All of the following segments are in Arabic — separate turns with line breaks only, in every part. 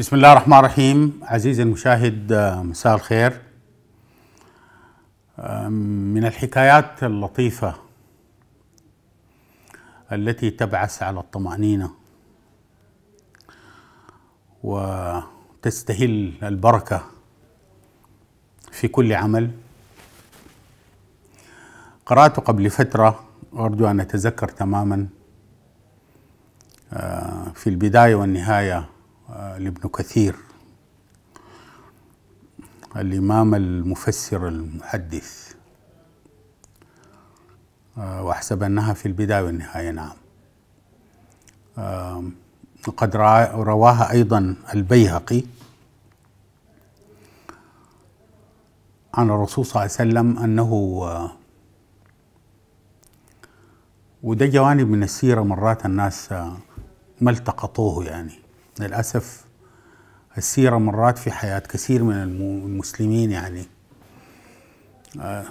بسم الله الرحمن الرحيم عزيزي المشاهد آه، مساء الخير آه، من الحكايات اللطيفة التي تبعث على الطمأنينة وتستهل البركة في كل عمل قرأت قبل فترة أرجو أن أتذكر تماما آه، في البداية والنهاية آه، لابن كثير الإمام المفسر المحدث آه، وأحسب أنها في البداية والنهاية نعم وقد آه، رواها أيضا البيهقي عن الرسول صلى الله عليه وسلم أنه وده جوانب من السيرة مرات الناس ما التقطوه يعني للأسف السيرة مرات في حياة كثير من المسلمين يعني آه،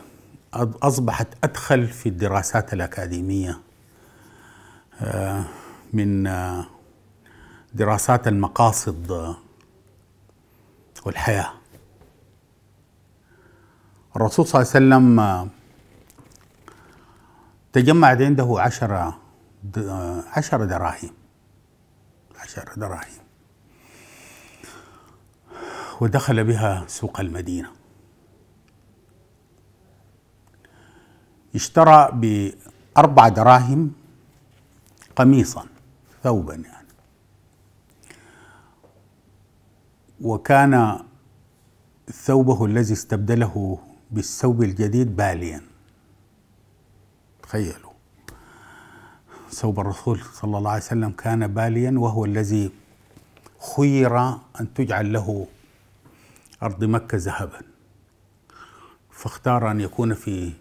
أصبحت أدخل في الدراسات الأكاديمية آه، من آه، دراسات المقاصد والحياة الرسول صلى الله عليه وسلم تجمعت عنده عشرة عشرة دراهم عشرة دراهم ودخل بها سوق المدينة اشترى بأربع دراهم قميصا ثوبا يعني وكان ثوبه الذي استبدله بالثوب الجديد باليا تخيلوا ثوب الرسول صلى الله عليه وسلم كان باليا وهو الذي خير أن تجعل له أرض مكة ذهبا فاختار أن يكون في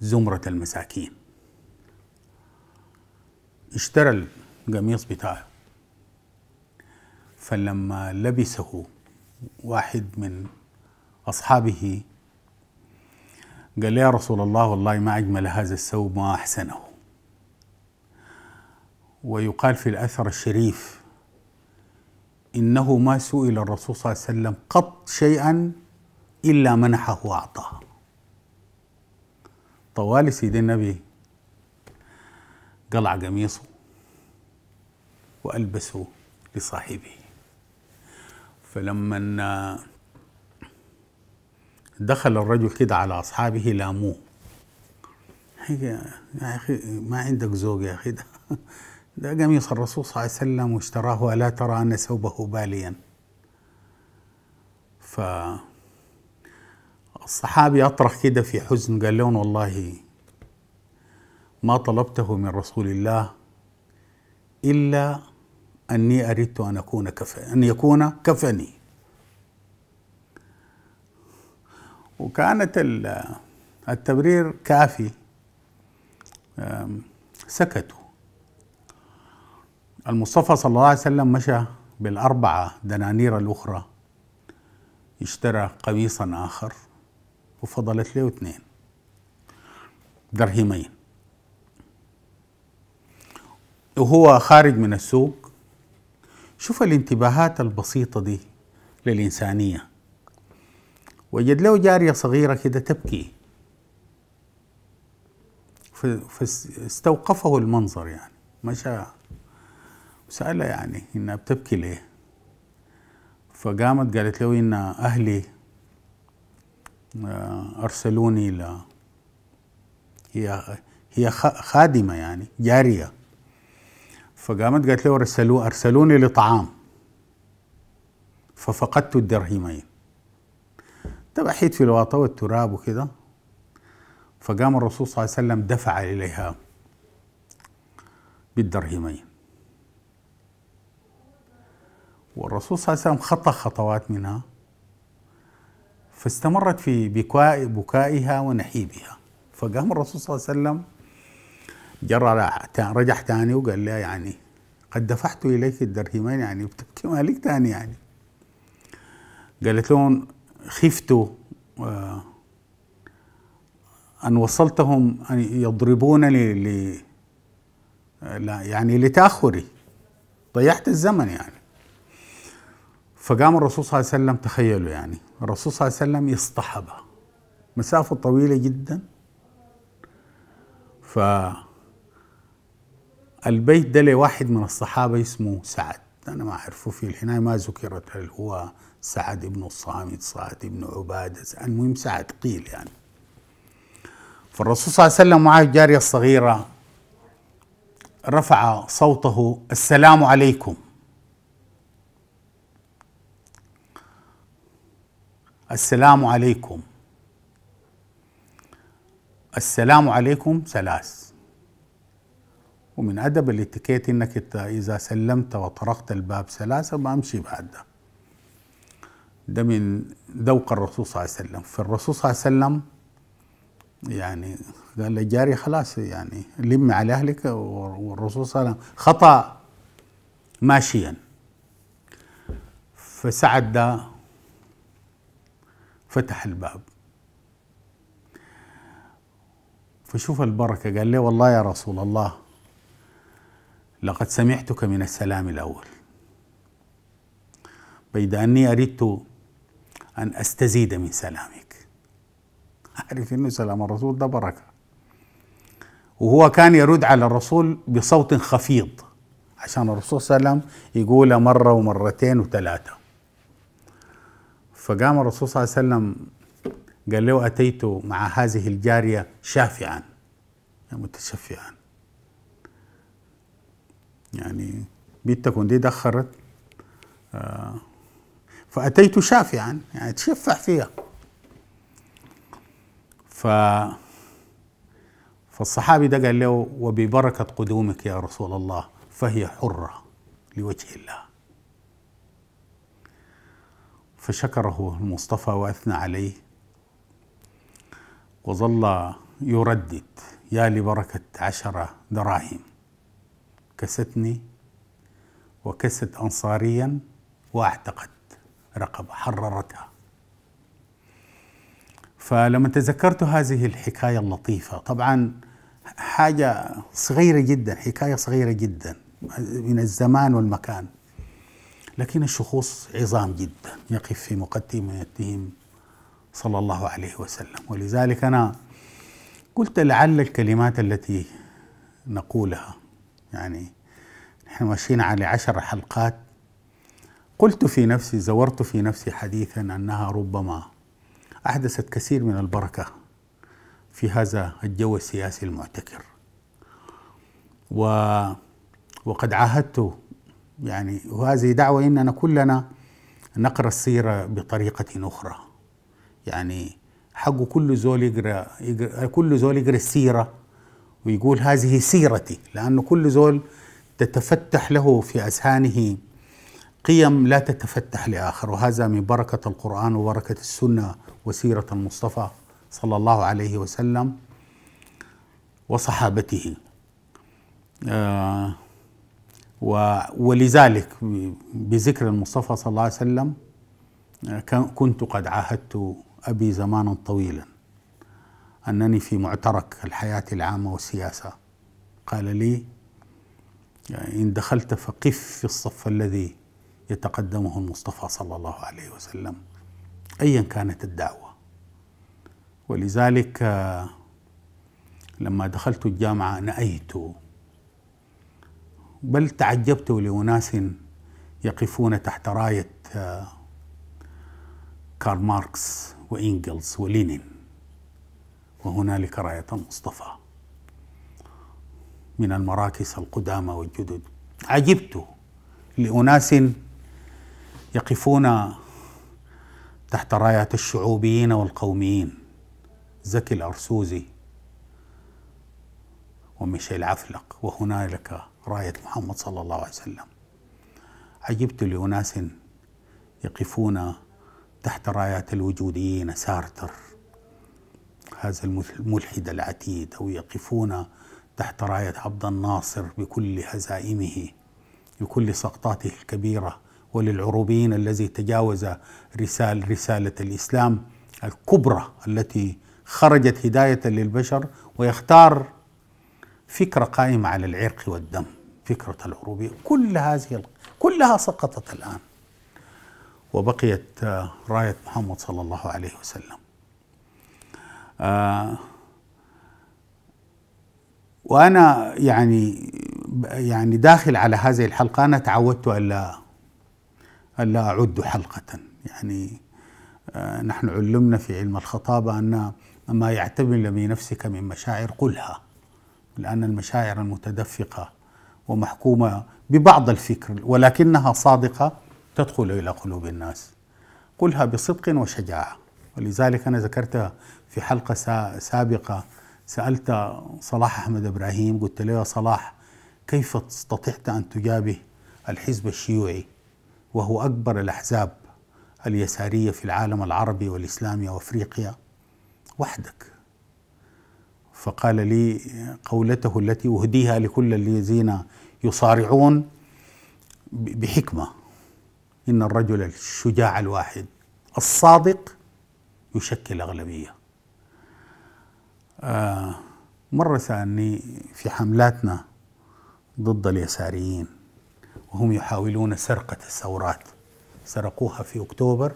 زمرة المساكين اشترى القميص بتاعه فلما لبسه واحد من أصحابه قال يا رسول الله والله ما أجمل هذا الثوب ما أحسنه ويقال في الأثر الشريف إنه ما سئل الرسول صلى الله عليه وسلم قط شيئا إلا منحه وأعطاه طوال سيدنا النبي قلع قميصه وألبسه لصاحبه فلما دخل الرجل كده على أصحابه لاموه يا أخي ما عندك زوج يا أخي ده ده قميص الرسول صلى الله عليه وسلم واشتراه ألا ترى أن ثوبه باليا فالصحابي أطرح كده في حزن قال لهم والله ما طلبته من رسول الله إلا أني أردت أن أكون كف... أن يكون كفني وكانت التبرير كافي سكتوا المصطفى صلى الله عليه وسلم مشى بالأربعة دنانير الأخرى اشترى قميصا آخر وفضلت له اثنين درهمين وهو خارج من السوق شوف الانتباهات البسيطة دي للإنسانية وجد له جارية صغيرة كده تبكي فاستوقفه المنظر يعني مشى سألها يعني إنها بتبكي ليه فقامت قالت له إن أهلي آه، أرسلوني ل هي هي خادمة يعني جارية فقامت قالت له أرسلو أرسلوني لطعام ففقدت الدرهمين تبحيت في الواطة والتراب وكده فقام الرسول صلى الله عليه وسلم دفع إليها بالدرهمين والرسول صلى الله عليه وسلم خطى خطوات منها فاستمرت في بكاء بكائها ونحيبها فقام الرسول صلى الله عليه وسلم جرى رجع ثاني وقال لها يعني قد دفعت اليك الدرهمين يعني بتبكي مالك ثاني يعني قالت لهم خفت آه، أن وصلتهم أن يضربونني ل... لا يعني لتأخري ضيعت الزمن يعني فقام الرسول صلى الله عليه وسلم تخيلوا يعني الرسول صلى الله عليه وسلم يصطحبها مسافة طويلة جدا ف البيت ده لواحد من الصحابة اسمه سعد أنا ما أعرفه في الحناية ما ذكرت هل هو سعد بن الصامت سعد بن عبادة المهم سعد قيل يعني فالرسول صلى الله عليه وسلم معه الجارية الصغيرة رفع صوته السلام عليكم السلام عليكم السلام عليكم ثلاث ومن أدب الاتيكيت إنك إذا سلمت وطرقت الباب ثلاثة ما أمشي بعد ده ده من ذوق الرسول صلى الله عليه وسلم فالرسول صلى الله عليه وسلم يعني قال للجارية خلاص يعني لم على أهلك والرسول صلى الله عليه وسلم خطأ ماشيا فسعد ده فتح الباب فشوف البركة قال لي والله يا رسول الله لقد سمعتك من السلام الأول بيد أني أردت أن أستزيد من سلامك أعرف أنه سلام الرسول ده بركة وهو كان يرد على الرسول بصوت خفيض عشان الرسول صلى الله عليه وسلم يقولها مرة ومرتين وثلاثة فقام الرسول صلى الله عليه وسلم قال له أتيت مع هذه الجارية شافعا يعني متشفعا يعني بنتكم دي دخرت آه، فأتيت شافعا يعني تشفع فيها ف فالصحابي ده قال له وببركة قدومك يا رسول الله فهي حرة لوجه الله فشكره المصطفى واثنى عليه وظل يردد يا لبركه عشره دراهم كستني وكست انصاريا واعتقت رقبه حررتها فلما تذكرت هذه الحكايه اللطيفه طبعا حاجه صغيره جدا حكايه صغيره جدا من الزمان والمكان لكن الشخوص عظام جدا يقف في مقدمتهم صلى الله عليه وسلم ولذلك أنا قلت لعل الكلمات التي نقولها يعني نحن ماشيين على عشر حلقات قلت في نفسي زورت في نفسي حديثا أنها ربما أحدثت كثير من البركة في هذا الجو السياسي المعتكر و وقد عاهدت يعني وهذه دعوة إننا كلنا نقرأ السيرة بطريقة أخرى يعني حقه كل زول يقرأ, يقرأ كل زول يقرأ السيرة ويقول هذه سيرتي لأنه كل زول تتفتح له في أذهانه قيم لا تتفتح لآخر وهذا من بركة القرآن وبركة السنة وسيرة المصطفى صلى الله عليه وسلم وصحابته آه ولذلك بذكر المصطفى صلى الله عليه وسلم آه، كنت قد عاهدت أبي زمانا طويلا أنني في معترك الحياة العامة والسياسة قال لي يعني إن دخلت فقف في الصف الذي يتقدمه المصطفى صلى الله عليه وسلم أيا كانت الدعوة ولذلك آه، لما دخلت الجامعة نأيت بل تعجبت لأناس يقفون تحت راية آه، كارل ماركس وإنجلز ولينين وهنالك راية المصطفى من المراكز القدامى والجدد عجبت لأناس يقفون تحت راية الشعوبيين والقوميين زكي الأرسوزي وميشيل عفلق وهنالك راية محمد صلى الله عليه وسلم عجبت لأناس يقفون تحت رايات الوجوديين سارتر هذا الملحد العتيد أو يقفون تحت راية عبد الناصر بكل هزائمه بكل سقطاته الكبيرة وللعروبيين الذي تجاوز رسال رسالة الإسلام الكبرى التي خرجت هداية للبشر ويختار فكرة قائمة على العرق والدم فكرة العروبية كل هذه كلها سقطت الآن وبقيت آه، راية محمد صلى الله عليه وسلم آه، وأنا يعني يعني داخل على هذه الحلقة أنا تعودت ألا ألا أعد حلقة يعني آه، نحن علمنا في علم الخطابة أن ما يعتمل بنفسك من مشاعر قلها لأن المشاعر المتدفقة ومحكومة ببعض الفكر ولكنها صادقة تدخل إلى قلوب الناس قلها بصدق وشجاعة ولذلك أنا ذكرتها في حلقة سابقة سألت صلاح أحمد إبراهيم قلت له يا صلاح كيف استطعت أن تجابه الحزب الشيوعي وهو أكبر الأحزاب اليسارية في العالم العربي والإسلامي وأفريقيا وحدك فقال لي قولته التي أهديها لكل الذين يصارعون بحكمه ان الرجل الشجاع الواحد الصادق يشكل اغلبيه آه مره سالني في حملاتنا ضد اليساريين وهم يحاولون سرقه الثورات سرقوها في اكتوبر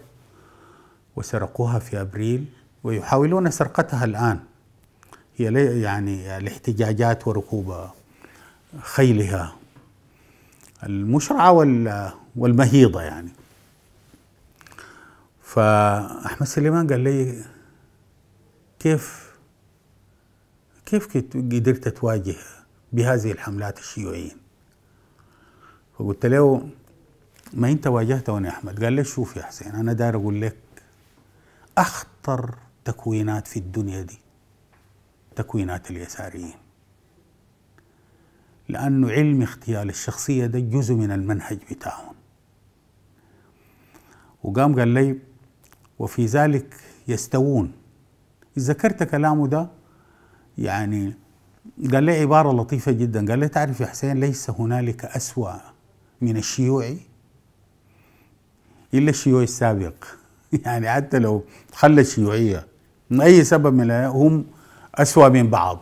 وسرقوها في ابريل ويحاولون سرقتها الان هي يعني الاحتجاجات وركوب خيلها المشرعة والمهيضة يعني فأحمد سليمان قال لي كيف كيف قدرت تواجه بهذه الحملات الشيوعيين فقلت له ما انت واجهته يا احمد قال لي شوف يا حسين انا داير اقول لك اخطر تكوينات في الدنيا دي تكوينات اليساريين لأنه علم اختيال الشخصية ده جزء من المنهج بتاعهم وقام قال لي وفي ذلك يستوون ذكرت كلامه ده يعني قال لي عبارة لطيفة جدا قال لي تعرف يا حسين ليس هنالك أسوأ من الشيوعي إلا الشيوعي السابق يعني حتى لو خلى الشيوعية من أي سبب من هم أسوأ من بعض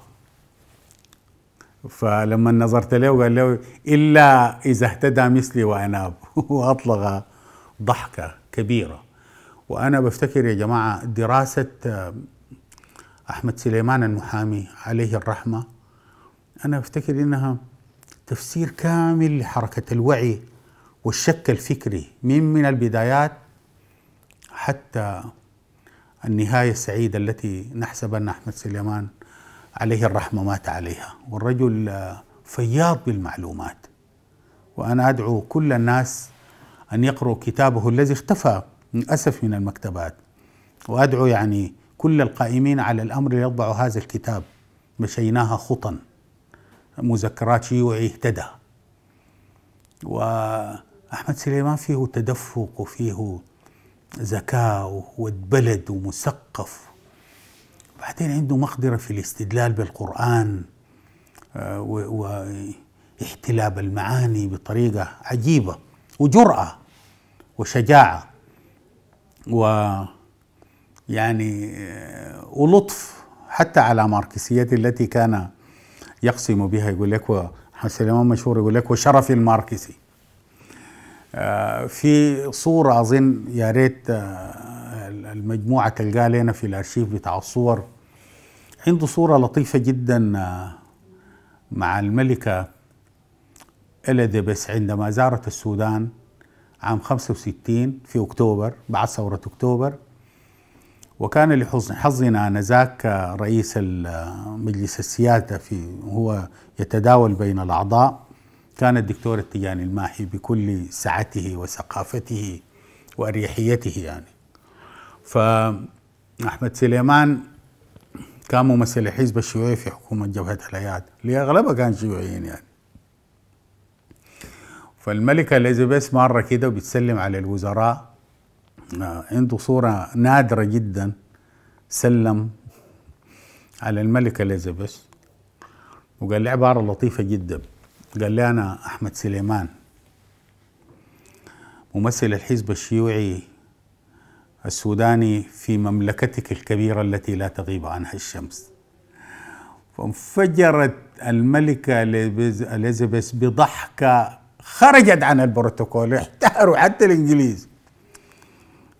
فلما نظرت له قال له إلا إذا اهتدى مثلي وأناب وأطلق ضحكة كبيرة وأنا بفتكر يا جماعة دراسة آه، أحمد سليمان المحامي عليه الرحمة أنا أفتكر إنها تفسير كامل لحركة الوعي والشك الفكري من من البدايات حتى النهاية السعيدة التي نحسب أن أحمد سليمان عليه الرحمة مات عليها والرجل آه، فياض بالمعلومات وأنا أدعو كل الناس أن يقرأوا كتابه الذي اختفى للأسف من المكتبات وأدعو يعني كل القائمين على الأمر يطبعوا هذا الكتاب مشيناها خطا مذكرات شيوعي اهتدى وأحمد سليمان فيه تدفق وفيه ذكاء وبلد ومثقف بعدين عنده مقدرة في الاستدلال بالقرآن آه، واحتلاب المعاني بطريقة عجيبة وجرأة وشجاعة و يعني آه، ولطف حتى على ماركسيته التي كان يقسم بها يقول لك الإمام مشهور يقول لك وشرف الماركسي آه، في صورة أظن يا ريت المجموعة تلقاها لنا في الأرشيف بتاع الصور عنده صورة لطيفة جدا آه، مع الملكة إليزابيث عندما زارت السودان عام 65 في أكتوبر بعد ثورة أكتوبر وكان لحسن حظنا نزاك آه، رئيس آه، مجلس السيادة في هو يتداول بين الأعضاء كان الدكتور التجاني الماحي بكل سعته وثقافته وأريحيته يعني فأحمد سليمان كان ممثل الحزب الشيوعي في حكومة جبهة الحياة اللي أغلبها كان شيوعيين يعني فالملكة إليزابيث مرة كده بتسلم على الوزراء آه، عنده صورة نادرة جدا سلم على الملكة إليزابيث وقال لي عبارة لطيفة جدا قال لي أنا أحمد سليمان ممثل الحزب الشيوعي السوداني في مملكتك الكبيرة التي لا تغيب عنها الشمس فانفجرت الملكة إليزابيث بضحكة خرجت عن البروتوكول احتهروا حتى الإنجليز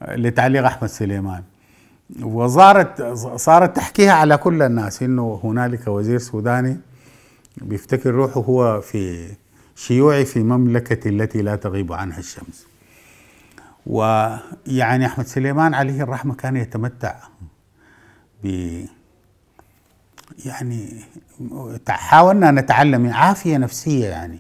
لتعليق أحمد سليمان وصارت صارت تحكيها على كل الناس انه هنالك وزير سوداني بيفتكر روحه هو في شيوعي في مملكة التي لا تغيب عنها الشمس ويعني أحمد سليمان عليه الرحمة كان يتمتع ب يعني حاولنا نتعلم عافية نفسية يعني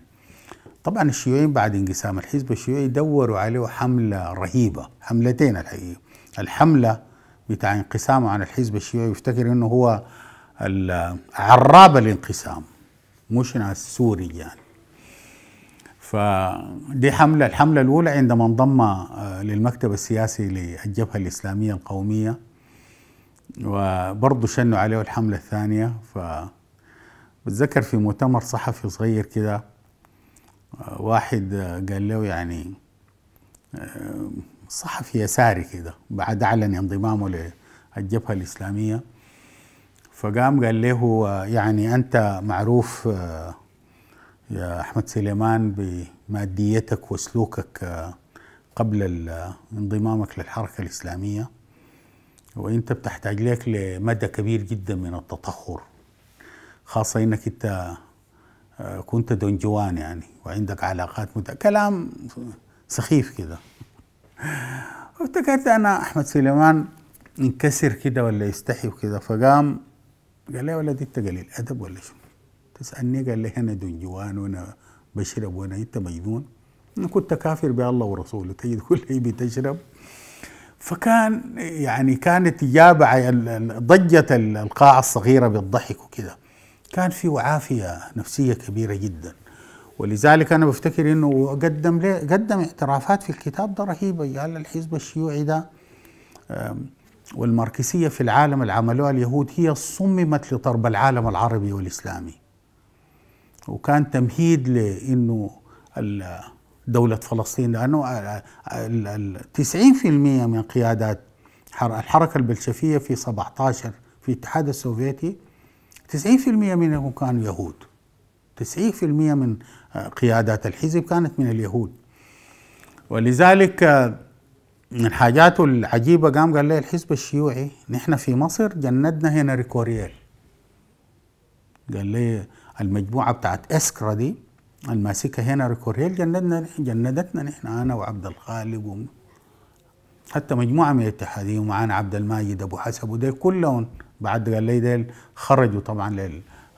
طبعا الشيوعيين بعد انقسام الحزب الشيوعي دوروا عليه حملة رهيبة حملتين الحقيقة الحملة بتاع انقسامه عن الحزب الشيوعي يفتكر انه هو عراب الانقسام مش ناس سوري يعني فدي حملة الحملة الأولى عندما انضم آه، للمكتب السياسي للجبهة الإسلامية القومية وبرضه شنوا عليه الحملة الثانية ف بتذكر في مؤتمر صحفي صغير كده آه، واحد آه، قال له يعني صحفي يساري كده بعد أعلن انضمامه للجبهة الإسلامية فقام قال له يعني أنت معروف يا أحمد سليمان بماديتك وسلوكك آه، قبل انضمامك للحركة الإسلامية وأنت بتحتاج لك لمدى كبير جدا من التطهر خاصة أنك أنت آه، كنت دونجوان يعني وعندك علاقات مت... كلام سخيف كده افتكرت أنا أحمد سليمان انكسر كده ولا يستحي وكده فقام قال لي يا ولدي أنت قليل أدب ولا شو تسألني قال لي أنا دنجوان وأنا بشرب وأنا أنت مجنون أنا كنت كافر بالله ورسوله تجد كل شيء بتشرب فكان يعني كانت إجابة ضجة القاعة الصغيرة بالضحك وكذا كان في وعافية نفسية كبيرة جدا ولذلك أنا بفتكر إنه قدم قدم اعترافات في الكتاب ده رهيبة قال الحزب الشيوعي ده والماركسية في العالم اللي عملوها اليهود هي صممت لطرب العالم العربي والإسلامي وكان تمهيد لانه دولة فلسطين لأنه 90% من قيادات الحركة البلشفية في 17 في الاتحاد السوفيتي 90% منهم كانوا يهود 90% من آه، قيادات الحزب كانت من اليهود ولذلك آه، من حاجاته العجيبة قام قال لي الحزب الشيوعي نحن في مصر جندنا هنري كورييل قال لي المجموعه بتاعت اسكرا دي الماسكه هنري ريكوريل جندنا جندتنا نحن انا وعبد الخالق حتى مجموعه من الاتحاديه ومعانا عبد الماجد ابو حسب ودي كلهم بعد قال لي ديل خرجوا طبعا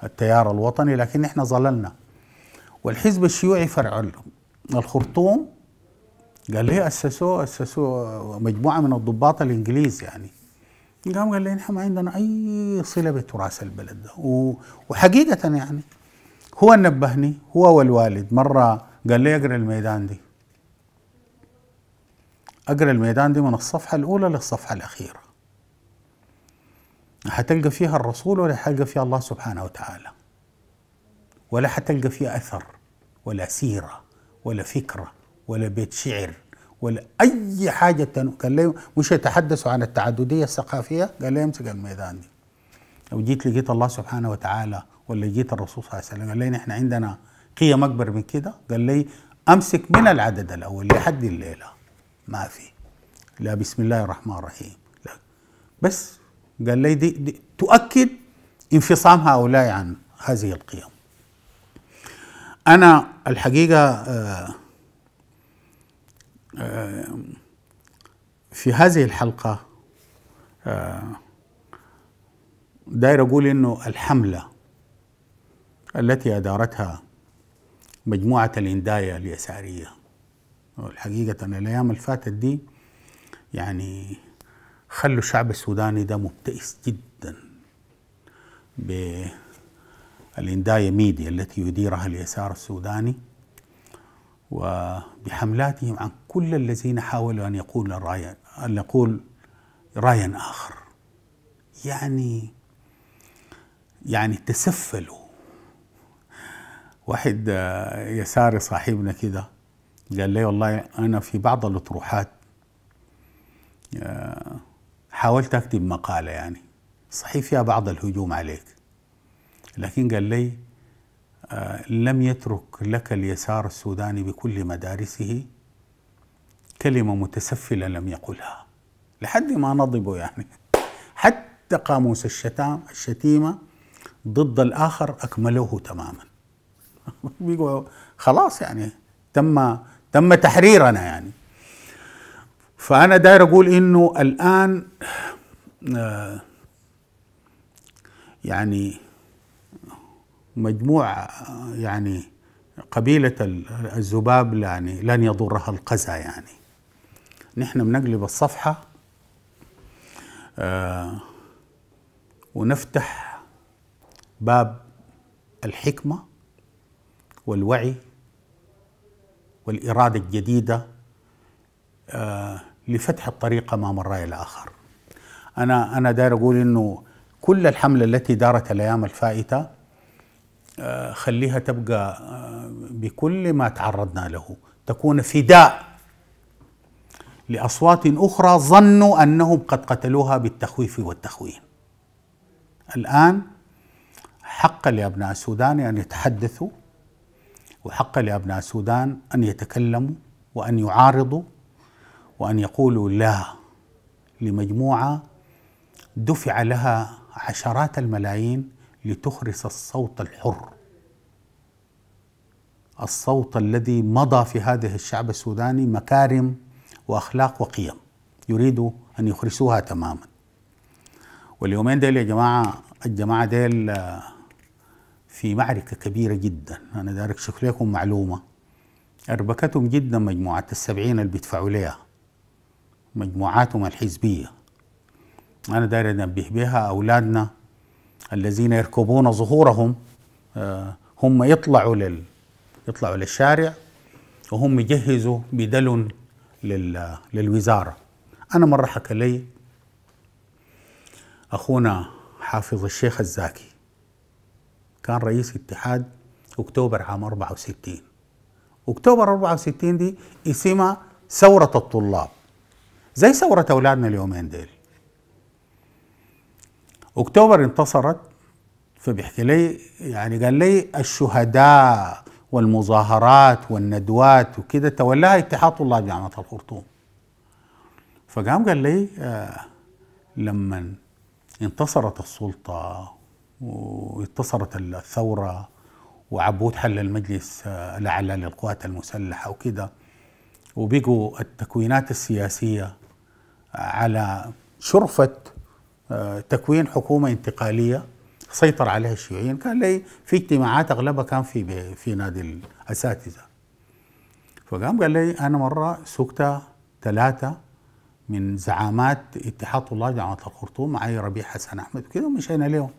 للتيار الوطني لكن نحن ظللنا والحزب الشيوعي فرع الخرطوم قال لي اسسوه اسسوه مجموعه من الضباط الانجليز يعني قام قال لي نحن ما عندنا اي صله بتراث البلد ده وحقيقه يعني هو نبهني هو والوالد مره قال لي اقرا الميدان دي اقرا الميدان دي من الصفحه الاولى للصفحه الاخيره حتلقى فيها الرسول ولا حتلقى فيها الله سبحانه وتعالى ولا حتلقى فيها اثر ولا سيره ولا فكره ولا بيت شعر ولا أي حاجة قال لي مش يتحدثوا عن التعددية الثقافية قال لي امسك الميدان دي لو جيت لقيت الله سبحانه وتعالى ولا جيت الرسول صلى الله عليه وسلم قال لي نحن عندنا قيم أكبر من كده قال لي أمسك من العدد الأول لحد الليلة ما في لا بسم الله الرحمن الرحيم لا بس قال لي دي, دي تؤكد انفصام هؤلاء عن هذه القيم أنا الحقيقة آه آه، في هذه الحلقة آه، داير أقول إنه الحملة التي أدارتها مجموعة الإنداية اليسارية الحقيقة الأيام الفاتت دي يعني خلوا الشعب السوداني ده مبتئس جدا بالإنداية ميديا التي يديرها اليسار السوداني وبحملاتهم عن كل الذين حاولوا أن يقول الرأي أن يقول رأيا آخر يعني يعني تسفلوا واحد آه، يساري صاحبنا كده قال لي والله أنا في بعض الأطروحات آه، حاولت أكتب مقالة يعني صحيح فيها بعض الهجوم عليك لكن قال لي لم يترك لك اليسار السوداني بكل مدارسه كلمة متسفلة لم يقلها لحد ما نضبوا يعني حتى قاموس الشتام الشتيمة ضد الآخر أكملوه تماما خلاص يعني تم تم تحريرنا يعني فأنا داير أقول إنه الآن آه، يعني مجموعة يعني قبيلة الذباب يعني لن يضرها القزى يعني نحن بنقلب الصفحة آه، ونفتح باب الحكمة والوعي والإرادة الجديدة آه، لفتح الطريق أمام الرأي الآخر أنا أنا داير أقول إنه كل الحملة التي دارت الأيام الفائتة آه، خليها تبقى آه، بكل ما تعرضنا له تكون فداء لأصوات أخرى ظنوا أنهم قد قتلوها بالتخويف والتخوين الآن حق لأبناء السودان أن يتحدثوا وحق لأبناء السودان أن يتكلموا وأن يعارضوا وأن يقولوا لا لمجموعة دفع لها عشرات الملايين لتخرس الصوت الحر الصوت الذي مضى في هذه الشعب السوداني مكارم واخلاق وقيم يريدوا ان يخرسوها تماما واليومين ديل يا جماعه الجماعه ديل آه، في معركه كبيره جدا انا دارك اكشف لكم معلومه اربكتهم جدا مجموعه السبعين اللي بيدفعوا ليها مجموعاتهم الحزبيه انا داير انبه بها اولادنا الذين يركبون ظهورهم آه، هم يطلعوا لل يطلعوا للشارع وهم يجهزوا بدل لل للوزارة أنا مرة حكى لي أخونا حافظ الشيخ الزاكي كان رئيس اتحاد أكتوبر عام 64 أكتوبر 64 دي اسمها ثورة الطلاب زي ثورة أولادنا اليومين ديل اكتوبر انتصرت فبيحكي لي يعني قال لي الشهداء والمظاهرات والندوات وكده تولاها اتحاد طلاب جامعه الخرطوم فقام قال لي آه لما انتصرت السلطه وانتصرت الثوره وعبود حل المجلس آه الاعلى للقوات المسلحه وكده وبقوا التكوينات السياسيه على شرفه تكوين حكومه انتقاليه سيطر عليها الشيوعيين يعني كان لي في اجتماعات اغلبها كان في في نادي الاساتذه فقام قال لي انا مره سكت ثلاثه من زعامات اتحاد طلاب جامعه الخرطوم معي ربيع حسن احمد وكذا ومشينا لهم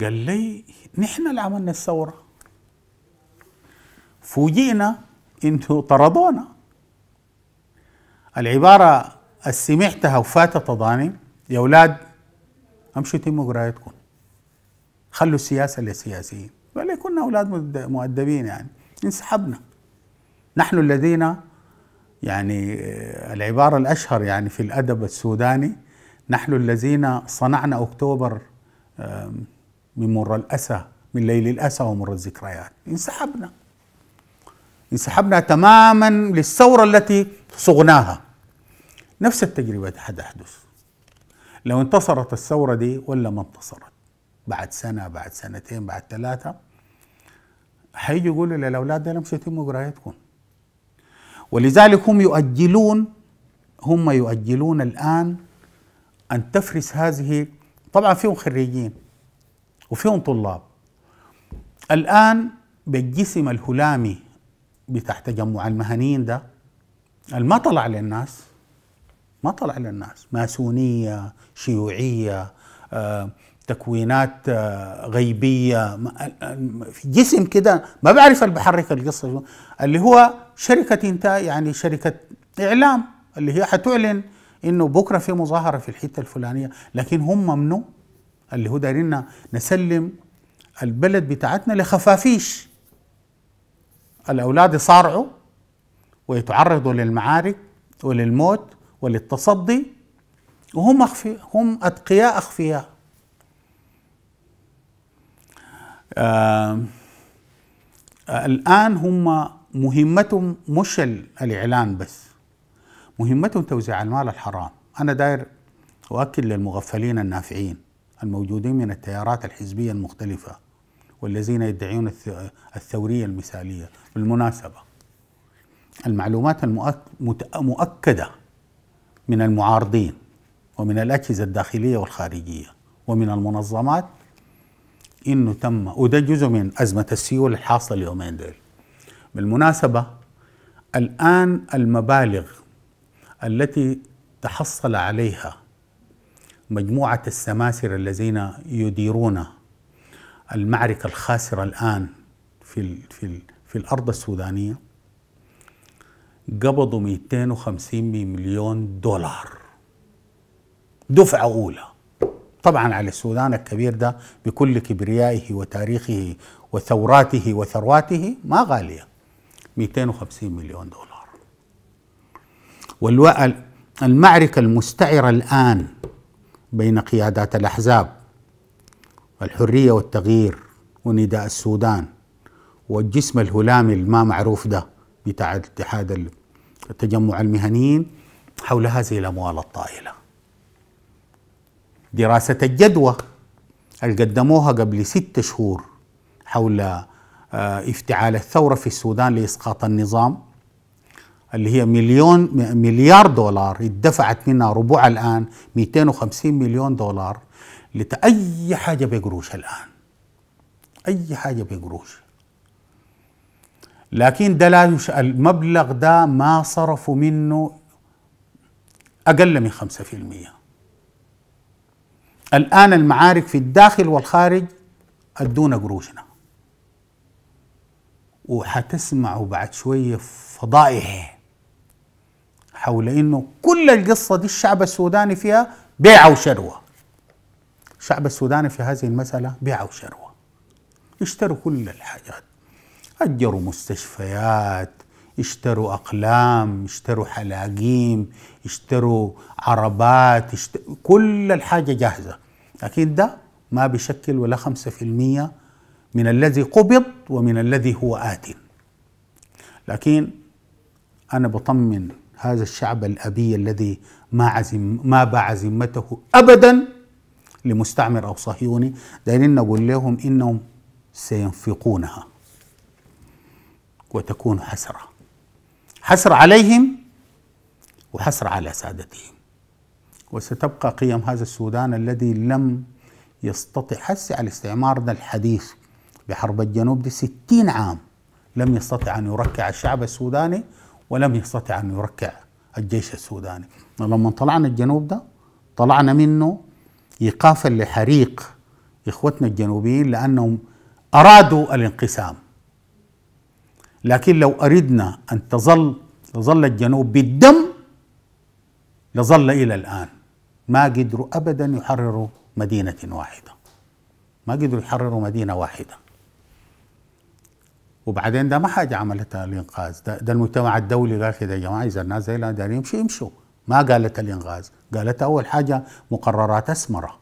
قال لي نحن اللي عملنا الثوره فوجئنا انتوا طردونا العباره السمعتها وفات تضاني يا اولاد امشوا يتموا قرايتكم خلوا السياسه للسياسيين ولا كنا اولاد مؤدبين يعني انسحبنا نحن الذين يعني آه، العباره الاشهر يعني في الادب السوداني نحن الذين صنعنا اكتوبر من مر الاسى من ليل الاسى ومر الذكريات انسحبنا انسحبنا تماما للثوره التي صغناها نفس التجربة هتحدث لو انتصرت الثورة دي ولا ما انتصرت بعد سنة بعد سنتين بعد ثلاثة هيجي يقولوا للأولاد ده لم يتموا قرايتكم ولذلك هم يؤجلون هم يؤجلون الآن أن تفرس هذه طبعا فيهم خريجين وفيهم طلاب الآن بالجسم الهلامي بتاع تجمع المهنيين ده اللي ما طلع للناس ما طلع للناس ماسونية شيوعية آه، تكوينات آه، غيبية في جسم كده ما بعرف اللي بحرك القصة اللي هو شركة انت يعني شركة إعلام اللي هي حتعلن إنه بكرة في مظاهرة في الحتة الفلانية لكن هم ممنوع اللي هو دايرين نسلم البلد بتاعتنا لخفافيش الأولاد يصارعوا ويتعرضوا للمعارك وللموت وللتصدي وهم أخفي هم أتقياء أخفياء آه الآن هم مهمتهم مش الإعلان بس مهمتهم توزيع المال الحرام أنا داير أؤكد للمغفلين النافعين الموجودين من التيارات الحزبية المختلفة والذين يدعون الثورية المثالية بالمناسبة المعلومات المؤكدة من المعارضين ومن الأجهزة الداخلية والخارجية ومن المنظمات انه تم وده جزء من ازمه السيول الحاصله اليومين دول بالمناسبه الان المبالغ التي تحصل عليها مجموعه السماسره الذين يديرون المعركه الخاسره الان في في في الارض السودانيه قبضوا 250 مليون دولار دفعة أولى طبعا على السودان الكبير ده بكل كبريائه وتاريخه وثوراته وثرواته ما غالية 250 مليون دولار والمعركة المستعرة الآن بين قيادات الأحزاب الحرية والتغيير ونداء السودان والجسم الهلامي الما معروف ده بتاع اتحاد التجمع المهنيين حول هذه الأموال الطائلة دراسة الجدوى اللي قدموها قبل ست شهور حول آه، افتعال الثورة في السودان لإسقاط النظام اللي هي مليون مليار دولار اتدفعت منها ربع الآن 250 مليون دولار لتأي حاجة بقروش الآن أي حاجة بقروش لكن ده لا يش... المبلغ ده ما صرفوا منه أقل من 5% الآن المعارك في الداخل والخارج أدونا قروشنا وحتسمعوا بعد شوية فضائح حول انه كل القصه دي الشعب السوداني فيها بيع وشروه. الشعب السوداني في هذه المساله بيع وشروه. اشتروا كل الحاجات أجروا مستشفيات اشتروا أقلام اشتروا حلاقيم اشتروا عربات اشت... كل الحاجة جاهزة لكن ده ما بيشكل ولا خمسة في المية من الذي قبض ومن الذي هو آت لكن أنا بطمن هذا الشعب الأبي الذي ما عزم ما باع ذمته أبدا لمستعمر أو صهيوني دايرين نقول لهم إنهم سينفقونها وتكون حسرة حسرة عليهم وحسرة على سادتهم وستبقى قيم هذا السودان الذي لم يستطع حس على استعمارنا الحديث بحرب الجنوب دي عام لم يستطع أن يركع الشعب السوداني ولم يستطع أن يركع الجيش السوداني لما طلعنا الجنوب ده طلعنا منه إيقافا لحريق إخوتنا الجنوبيين لأنهم أرادوا الانقسام لكن لو أردنا أن تظل لظل الجنوب بالدم لظل إلى الآن ما قدروا أبدا يحرروا مدينة واحدة ما قدروا يحرروا مدينة واحدة وبعدين ده ما حاجة عملتها الإنقاذ ده, ده المجتمع الدولي قال كده يا جماعة إذا الناس زي دارين يمشوا يمشوا ما قالت الإنقاذ قالت أول حاجة مقررات أسمرة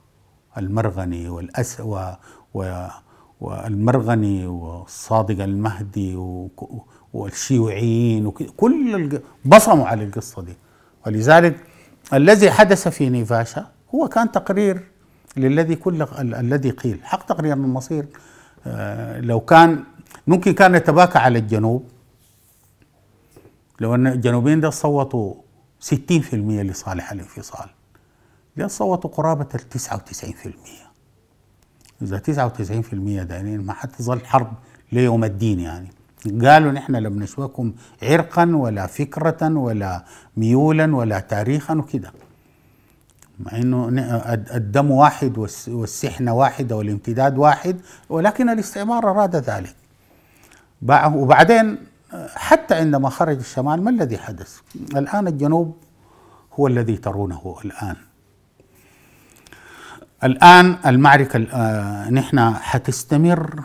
المرغني والأس و... و... والمرغني والصادق المهدي والشيوعيين كل بصموا على القصة دي ولذلك الذي حدث في نيفاشا هو كان تقرير للذي كل الذي قيل حق تقرير المصير آه، لو كان ممكن كان يتباكى على الجنوب لو ان الجنوبين ده صوتوا 60% لصالح الانفصال ده صوتوا قرابة ال 99% اذا 99% ده يعني ما حتظل حرب ليوم الدين يعني قالوا نحن لم نسواكم عرقا ولا فكرة ولا ميولا ولا تاريخا وكده مع انه الدم واحد والسحنة واحدة والامتداد واحد ولكن الاستعمار أراد ذلك وبعدين حتى عندما خرج الشمال ما الذي حدث؟ الآن الجنوب هو الذي ترونه الآن الآن المعركة آه، نحن حتستمر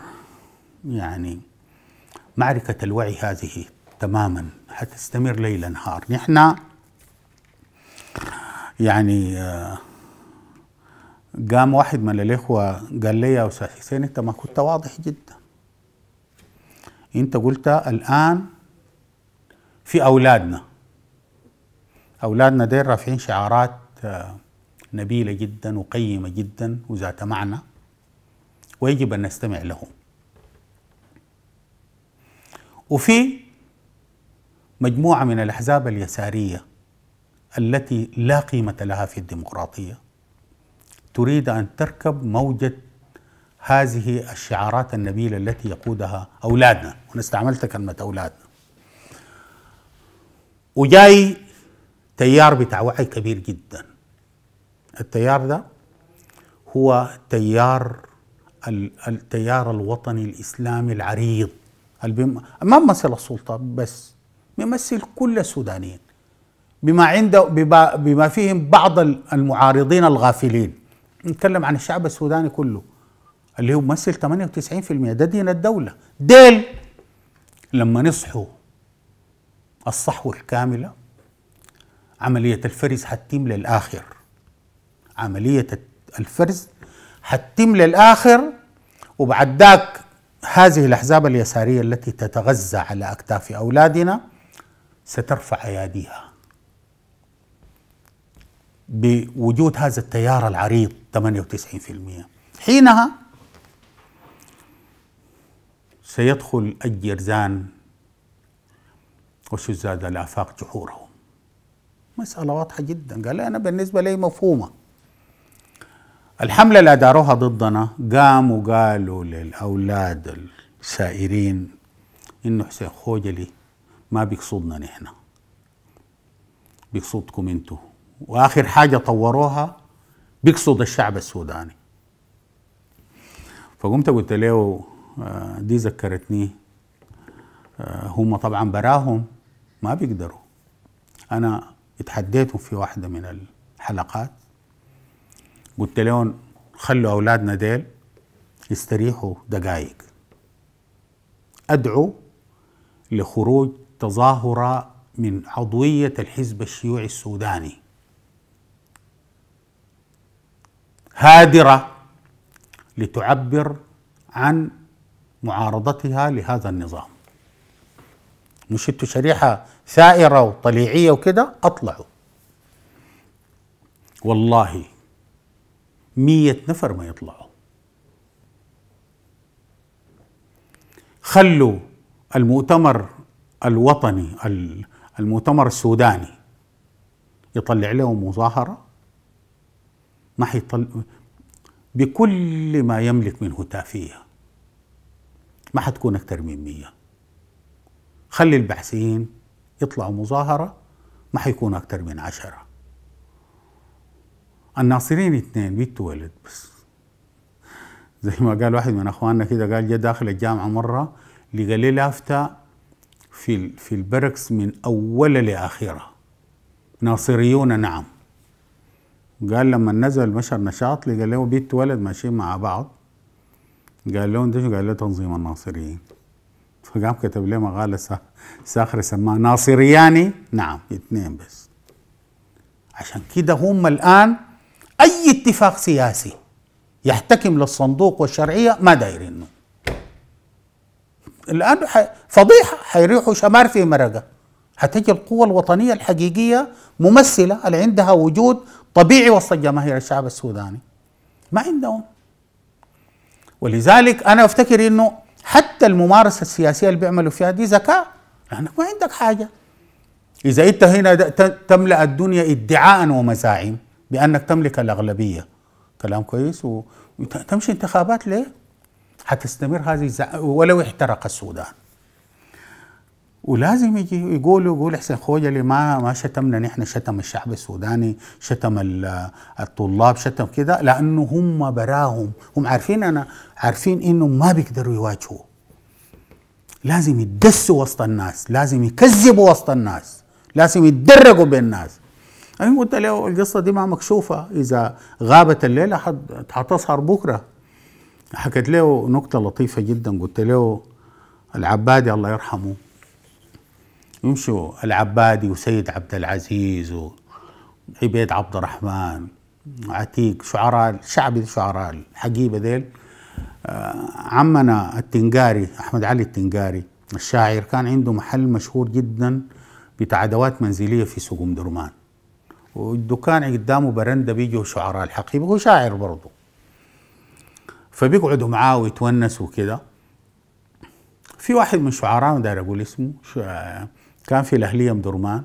يعني معركة الوعي هذه تماما حتستمر ليل نهار نحن يعني آه، قام واحد من الإخوة قال لي يا أستاذ حسين أنت ما كنت واضح جدا أنت قلت الآن في أولادنا أولادنا دير رافعين شعارات آه، نبيلة جدا وقيمة جدا وذات معنى ويجب أن نستمع له وفي مجموعة من الأحزاب اليسارية التي لا قيمة لها في الديمقراطية تريد أن تركب موجة هذه الشعارات النبيلة التي يقودها أولادنا وأنا استعملت كلمة أولادنا وجاي تيار بتاع وعي كبير جدا التيار ده هو تيار التيار الوطني الإسلامي العريض ما مثل السلطة بس بيمثل كل السودانيين بما عنده بما فيهم بعض المعارضين الغافلين نتكلم عن الشعب السوداني كله اللي هو ممثل 98% ده دين الدولة ديل لما نصحوا الصحوة الكاملة عملية الفرز حتتم للآخر عملية الفرز حتتم للآخر وبعد ذاك هذه الأحزاب اليسارية التي تتغذى على أكتاف أولادنا سترفع أياديها بوجود هذا التيار العريض 98% حينها سيدخل الجرذان وشزاد الآفاق جحورهم مسألة واضحة جدا قال أنا بالنسبة لي مفهومة الحملة اللي أداروها ضدنا قاموا قالوا للأولاد السائرين إنه حسين خوجلي ما بيقصدنا نحن بيقصدكم انتوا وآخر حاجة طوروها بيقصد الشعب السوداني فقمت قلت له آه، دي ذكرتني آه، هم طبعا براهم ما بيقدروا أنا اتحديتهم في واحدة من الحلقات قلت لهم خلوا أولادنا ديل يستريحوا دقايق أدعو لخروج تظاهرة من عضوية الحزب الشيوعي السوداني هادرة لتعبر عن معارضتها لهذا النظام مش انتوا شريحة ثائرة وطليعية وكده اطلعوا والله مية نفر ما يطلعوا خلوا المؤتمر الوطني المؤتمر السوداني يطلع لهم مظاهرة ما حيطلع بكل ما يملك من هتافية ما حتكون أكثر من مية خلي البعثيين يطلعوا مظاهرة ما حيكون أكثر من عشرة الناصرين اتنين بنت بس زي ما قال واحد من اخواننا كده قال جا داخل الجامعه مره لقى لي لافته في في البركس من اولها لاخرها ناصريون نعم قال لما نزل مشهر نشاط لقى له بيت ولد ماشيين مع بعض قال له انت قال له تنظيم الناصريين فقام كتب له مقالة ساخرة سماها ناصرياني نعم اثنين بس عشان كده هم الآن اي اتفاق سياسي يحتكم للصندوق والشرعيه ما دايرينه الان فضيحه حيريحوا شمار في مرقه حتجي القوى الوطنية الحقيقية ممثلة اللي عندها وجود طبيعي وسط جماهير الشعب السوداني ما عندهم ولذلك أنا أفتكر أنه حتى الممارسة السياسية اللي بيعملوا فيها دي ذكاء لأنك ما عندك حاجة إذا أنت هنا تملأ الدنيا ادعاء ومزاعم بانك تملك الاغلبيه كلام كويس وتمشي انتخابات ليه؟ حتستمر هذه الزع... ولو احترق السودان ولازم يجي يقولوا يقول حسين اللي ما ما شتمنا نحن شتم الشعب السوداني شتم الطلاب شتم كذا لانه هم براهم هم عارفين انا عارفين انهم ما بيقدروا يواجهوا لازم يدسوا وسط الناس لازم يكذبوا وسط الناس لازم يتدرجوا بين الناس أنا قلت له القصة دي ما مكشوفة إذا غابت الليلة حتسهر بكرة حكيت له نكتة لطيفة جدا قلت له العبادي الله يرحمه يمشوا العبادي وسيد عبد العزيز وعبيد عبد الرحمن عتيق شعراء شعبي شعراء الحقيبة ديل آه، عمنا التنقاري أحمد علي التنقاري الشاعر كان عنده محل مشهور جدا بتعدوات منزلية في سوق درمان والدكان قدامه برندة بيجوا شعراء الحقيبة هو شاعر برضه فبيقعدوا معاه ويتونسوا كده في واحد من شعراء ما داير اقول اسمه كان في الاهليه مدرمان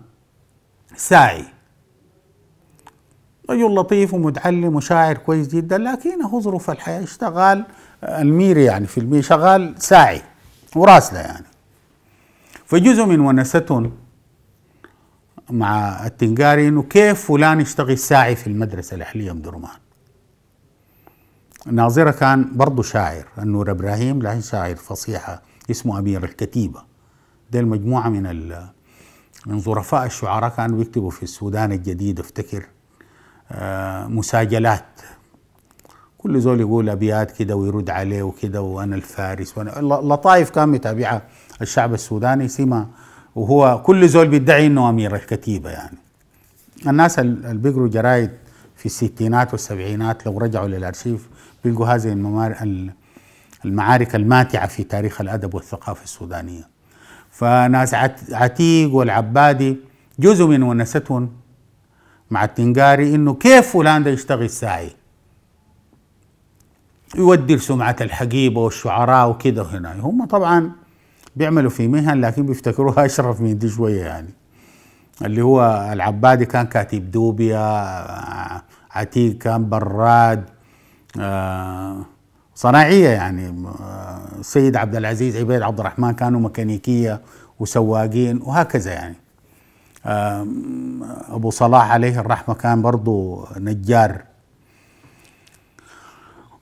ساعي رجل لطيف ومتعلم وشاعر كويس جدا لكنه ظروف الحياه اشتغل الميري يعني في المي شغال ساعي وراسله يعني فجزء من ونستهم مع التنقاري انه كيف فلان يشتغل ساعي في المدرسه الاهليه بدرمان درمان ناظرة كان برضه شاعر النور ابراهيم لكن شاعر فصيحه اسمه امير الكتيبه ده المجموعه من من ظرفاء الشعراء كانوا بيكتبوا في السودان الجديد افتكر آه، مساجلات كل زول يقول ابيات كده ويرد عليه وكده وانا الفارس وانا لطائف كان متابعها الشعب السوداني سمه وهو كل زول بيدعي انه امير الكتيبه يعني الناس اللي بيقروا جرايد في الستينات والسبعينات لو رجعوا للارشيف بيلقوا هذه المعارك الماتعه في تاريخ الادب والثقافه السودانيه فناس عتيق والعبادي جزء من ونستهم مع التنقاري انه كيف فلان ده يشتغل ساعي يودي سمعة الحقيبة والشعراء وكده هنا هم طبعا بيعملوا في مهن لكن بيفتكروها اشرف من دي شويه يعني اللي هو العبادي كان كاتب دوبيا عتيق كان براد آه، صناعيه يعني آه، سيد عبد العزيز عبيد عبد الرحمن كانوا ميكانيكيه وسواقين وهكذا يعني آه، ابو صلاح عليه الرحمه كان برضه نجار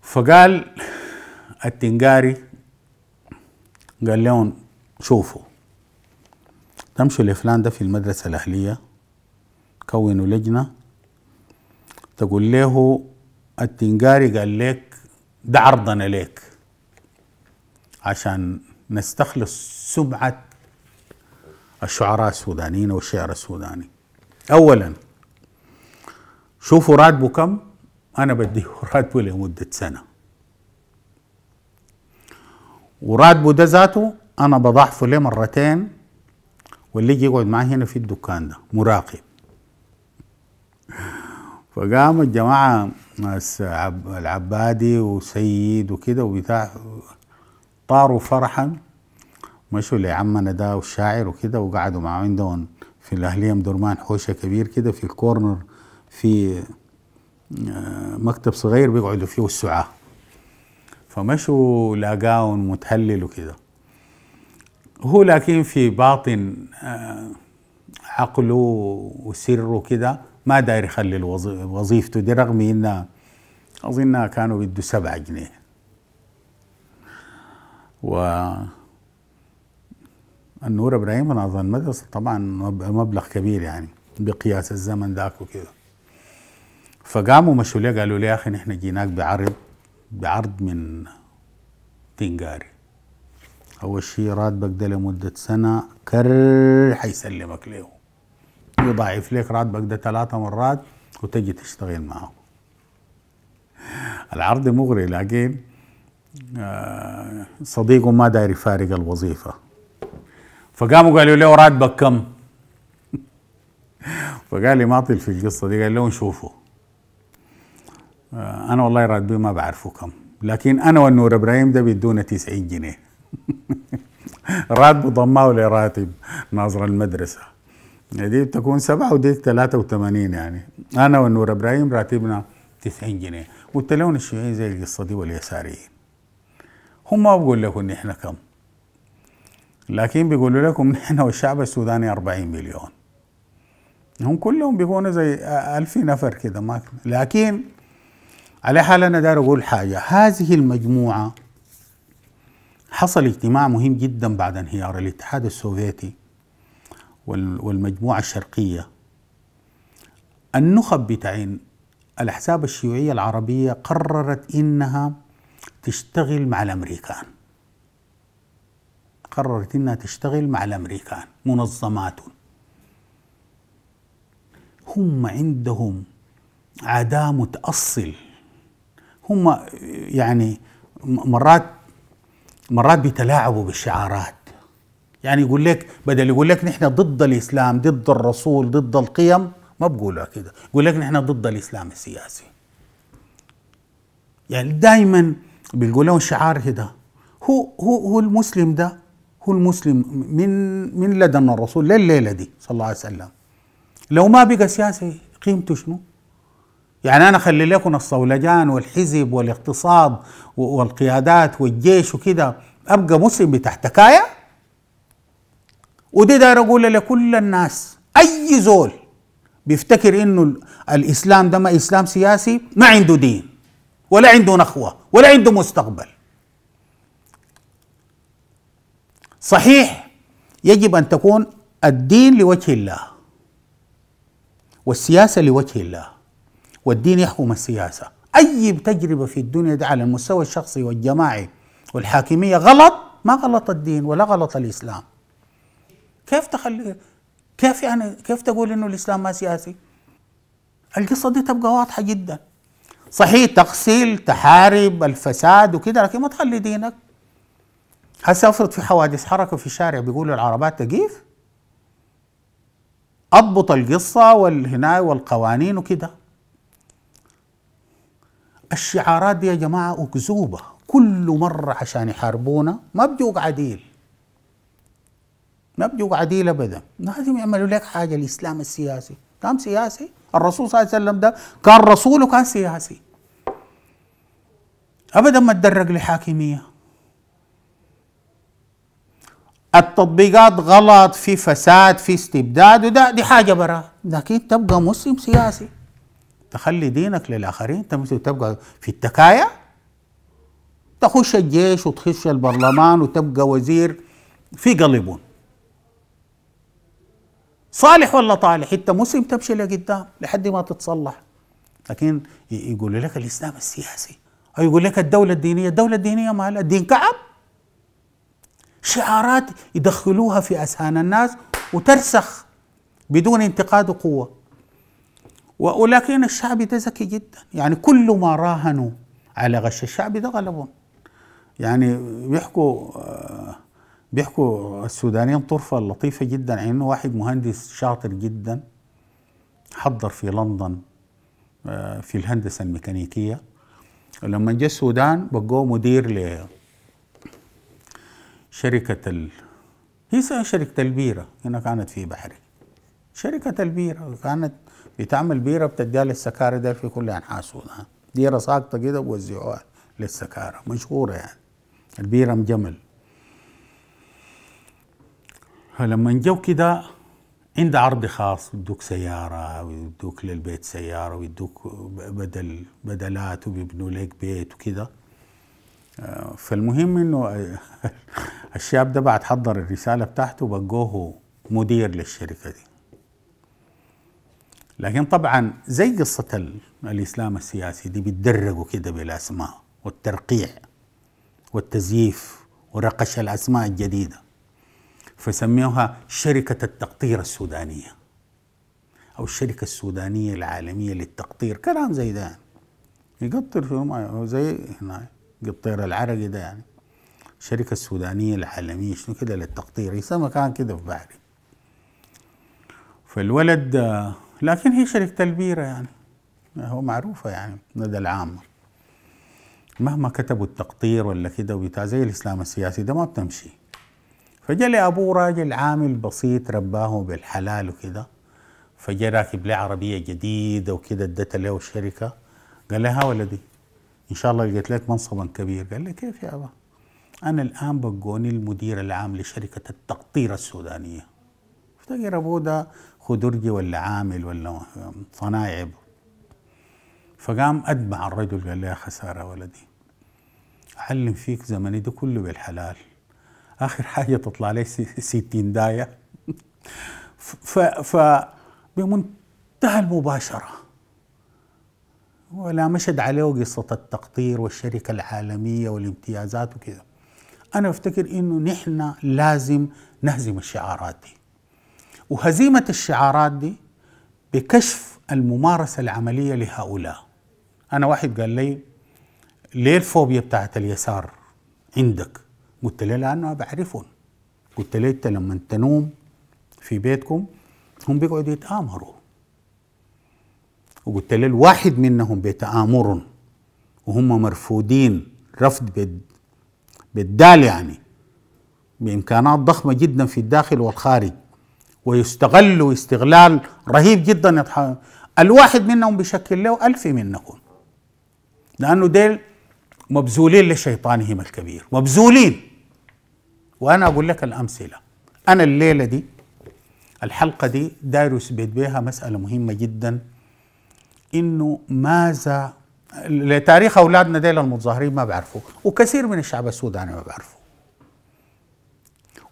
فقال التنقاري قال لهم شوفوا تمشوا لفلان ده في المدرسة الأهلية كونوا لجنة تقول له التنقاري قال لك ده عرضنا ليك عشان نستخلص سمعة الشعراء السودانيين والشعر السوداني أولا شوفوا راتبه كم أنا بديه راتبه لمدة سنة وراتبه ده ذاته انا بضاعفه ليه مرتين واللي يجي يقعد معي هنا في الدكان ده مراقب فقاموا الجماعة ناس العبادي وسيد وكده وبتاع طاروا فرحا مشوا لعمنا ده والشاعر وكده وقعدوا معه عندهم في الأهلية درمان حوشة كبير كده في الكورنر في آه، مكتب صغير بيقعدوا فيه السعاه فمشوا لاقاهم متهلل وكده هو لكن في باطن آه، عقله وسره كده ما داير يخلي وظيفته دي رغم انها اظنها كانوا بده سبعة جنيه و النور ابراهيم اظن المدرسه طبعا مبلغ كبير يعني بقياس الزمن ذاك وكده فقاموا مشوا ليه قالوا لي يا اخي نحن جيناك بعرض بعرض من تنجاري أول شيء راتبك ده لمدة سنة كر حيسلمك له يضاعف لك راتبك ده ثلاثة مرات وتجي تشتغل معه العرض مغري لكن آه، صديقه ما داير يفارق الوظيفة فقاموا قالوا له راتبك كم فقال لي ما في القصة دي قال له نشوفه آه، انا والله راتبي ما بعرفه كم لكن انا والنور ابراهيم ده بيدونا 90 جنيه راتب ضماه لراتب ناظر المدرسه دي بتكون سبعة ودي 83 يعني انا والنور ابراهيم راتبنا 90 جنيه قلت لهم الشيوعيين زي القصه دي واليساريين هم ما بقول لكم ان احنا كم لكن بيقولوا لكم نحن والشعب السوداني 40 مليون هم كلهم بيكونوا زي 2000 نفر كده ما لكن على حال أنا داير أقول حاجة هذه المجموعة حصل اجتماع مهم جدا بعد انهيار الاتحاد السوفيتي والمجموعة الشرقية النخب بتاعين الأحزاب الشيوعية العربية قررت إنها تشتغل مع الأمريكان قررت إنها تشتغل مع الأمريكان منظمات هم عندهم عداء متأصل هم يعني مرات مرات بيتلاعبوا بالشعارات يعني يقول لك بدل يقول لك نحن ضد الاسلام ضد الرسول ضد القيم ما بقولها كده يقول لك نحن ضد الاسلام السياسي يعني دائما بيقول لهم شعار كده هو هو هو المسلم ده هو المسلم من من لدن الرسول لليله دي صلى الله عليه وسلم لو ما بقى سياسي قيمته شنو؟ يعني انا اخلي لكم الصولجان والحزب والاقتصاد والقيادات والجيش وكده ابقى مسلم بتحت كاية ودي داير اقول لكل الناس اي زول بيفتكر انه الاسلام ده ما اسلام سياسي ما عنده دين ولا عنده نخوه ولا عنده مستقبل صحيح يجب ان تكون الدين لوجه الله والسياسه لوجه الله والدين يحكم السياسة أي تجربة في الدنيا دي على المستوى الشخصي والجماعي والحاكمية غلط ما غلط الدين ولا غلط الإسلام كيف تخلي كيف يعني كيف تقول انه الاسلام ما سياسي؟ القصه دي تبقى واضحه جدا. صحيح تقسيل تحارب الفساد وكده لكن ما تخلي دينك. هسه افرض في حوادث حركه في الشارع بيقولوا العربات تقيف. اضبط القصه والهناي والقوانين وكده. الشعارات دي يا جماعة أكذوبة كل مرة عشان يحاربونا ما بجوك عديل ما بجوك عديل أبدا لازم يعملوا لك حاجة الإسلام السياسي كان سياسي الرسول صلى الله عليه وسلم ده كان رسول وكان سياسي أبدا ما تدرج لحاكمية التطبيقات غلط في فساد في استبداد وده دي حاجة برا لكن تبقى مسلم سياسي تخلي دينك للآخرين تبقى في التكايا تخش الجيش وتخش البرلمان وتبقى وزير في قلبون صالح ولا طالح انت مسلم تمشي لقدام لحد ما تتصلح لكن يقول لك الاسلام السياسي او يقول لك الدوله الدينيه الدوله الدينيه مالها الدين كعب شعارات يدخلوها في اذهان الناس وترسخ بدون انتقاد وقوه ولكن الشعب ده ذكي جدا يعني كل ما راهنوا على غش الشعب ده غلبهم يعني بيحكوا آه، بيحكوا السودانيين طرفه لطيفه جدا عن يعني انه واحد مهندس شاطر جدا حضر في لندن آه، في الهندسه الميكانيكيه لما جه السودان بقوه مدير لشركه ال... هي شركه البيره هنا كانت في بحري شركه البيره كانت يتعمل بيره بتديها للسكارى ده في كل انحاء السودان بيره ساقطه كده بوزعوها للسكارى مشهوره يعني البيره مجمل فلما جو كده عند عرض خاص بيدوك سيارة ويدوك للبيت سيارة ويدوك بدل بدلات وبيبنوا لك بيت وكده آه، فالمهم انه الشاب ده بعد حضر الرسالة بتاعته بقوه مدير للشركة دي لكن طبعا زي قصة الإسلام السياسي دي بتدرقوا كده بالأسماء والترقيع والتزييف ورقش الأسماء الجديدة فسميوها شركة التقطير السودانية أو الشركة السودانية العالمية للتقطير كلام زي ده يعني يقطر في زي هنا قطير العرقي ده يعني الشركة السودانية العالمية شنو كده للتقطير يسمى كان كده في بعدي فالولد آه، لكن هي شركة البيرة يعني هو معروفة يعني لدى العامة مهما كتبوا التقطير ولا كده وبتاع زي الإسلام السياسي ده ما بتمشي فجاء لأبوه راجل عامل بسيط رباه بالحلال وكده فجاء راكب له عربية جديدة وكده ادتها له الشركة قال لها ولدي إن شاء الله لقيت لك منصبا كبير قال لي كيف يا أبا أنا الآن بقوني المدير العام لشركة التقطير السودانية تفتكر ابوه ده خدرجي ولا عامل ولا صنايعي فقام ادمع الرجل قال له يا خساره ولدي علم فيك زمني ده كله بالحلال اخر حاجه تطلع لي ستين دايه ف ف بمنتهى المباشره ولا مشد عليه قصه التقطير والشركه العالميه والامتيازات وكذا انا افتكر انه نحن لازم نهزم الشعارات دي وهزيمة الشعارات دي بكشف الممارسة العملية لهؤلاء أنا واحد قال لي ليه الفوبيا بتاعت اليسار عندك قلت له لأنه بعرفهم قلت له أنت لما تنوم في بيتكم هم بيقعدوا يتآمروا وقلت له الواحد منهم بيتآمر وهم مرفودين رفض بد بالدال يعني بإمكانات ضخمة جدا في الداخل والخارج ويستغلوا استغلال رهيب جدا يضحى. الواحد منهم بشكل له ألف منكم لأنه ديل مبذولين لشيطانهم الكبير مبذولين وأنا أقول لك الأمثلة أنا الليلة دي الحلقة دي داير يثبت بها مسألة مهمة جدا إنه ماذا لتاريخ أولادنا ديل المتظاهرين ما بعرفوا وكثير من الشعب السوداني ما بعرفوا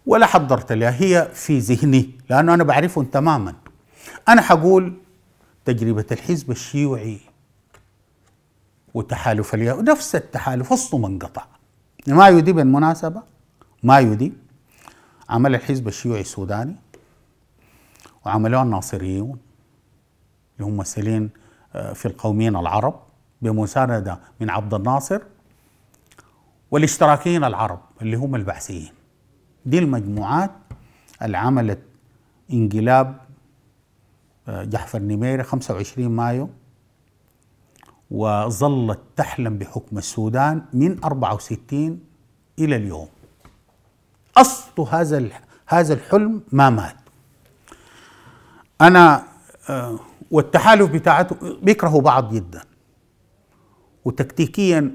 ولا حضرت لها هي في ذهني لأنه أنا بعرفهم تماما أنا حقول تجربة الحزب الشيوعي وتحالف اليهود نفس التحالف اصله منقطع ما يودي بالمناسبة ما يودي عمل الحزب الشيوعي السوداني وعملوه الناصريون اللي هم سلين آه، في القوميين العرب بمساندة من عبد الناصر والاشتراكيين العرب اللي هم البعثيين دي المجموعات اللي عملت انقلاب آه، جحفر نميري 25 مايو وظلت تحلم بحكم السودان من 64 الى اليوم اصل هذا هذا الحلم ما مات انا آه، والتحالف بتاعته بيكرهوا بعض جدا وتكتيكيا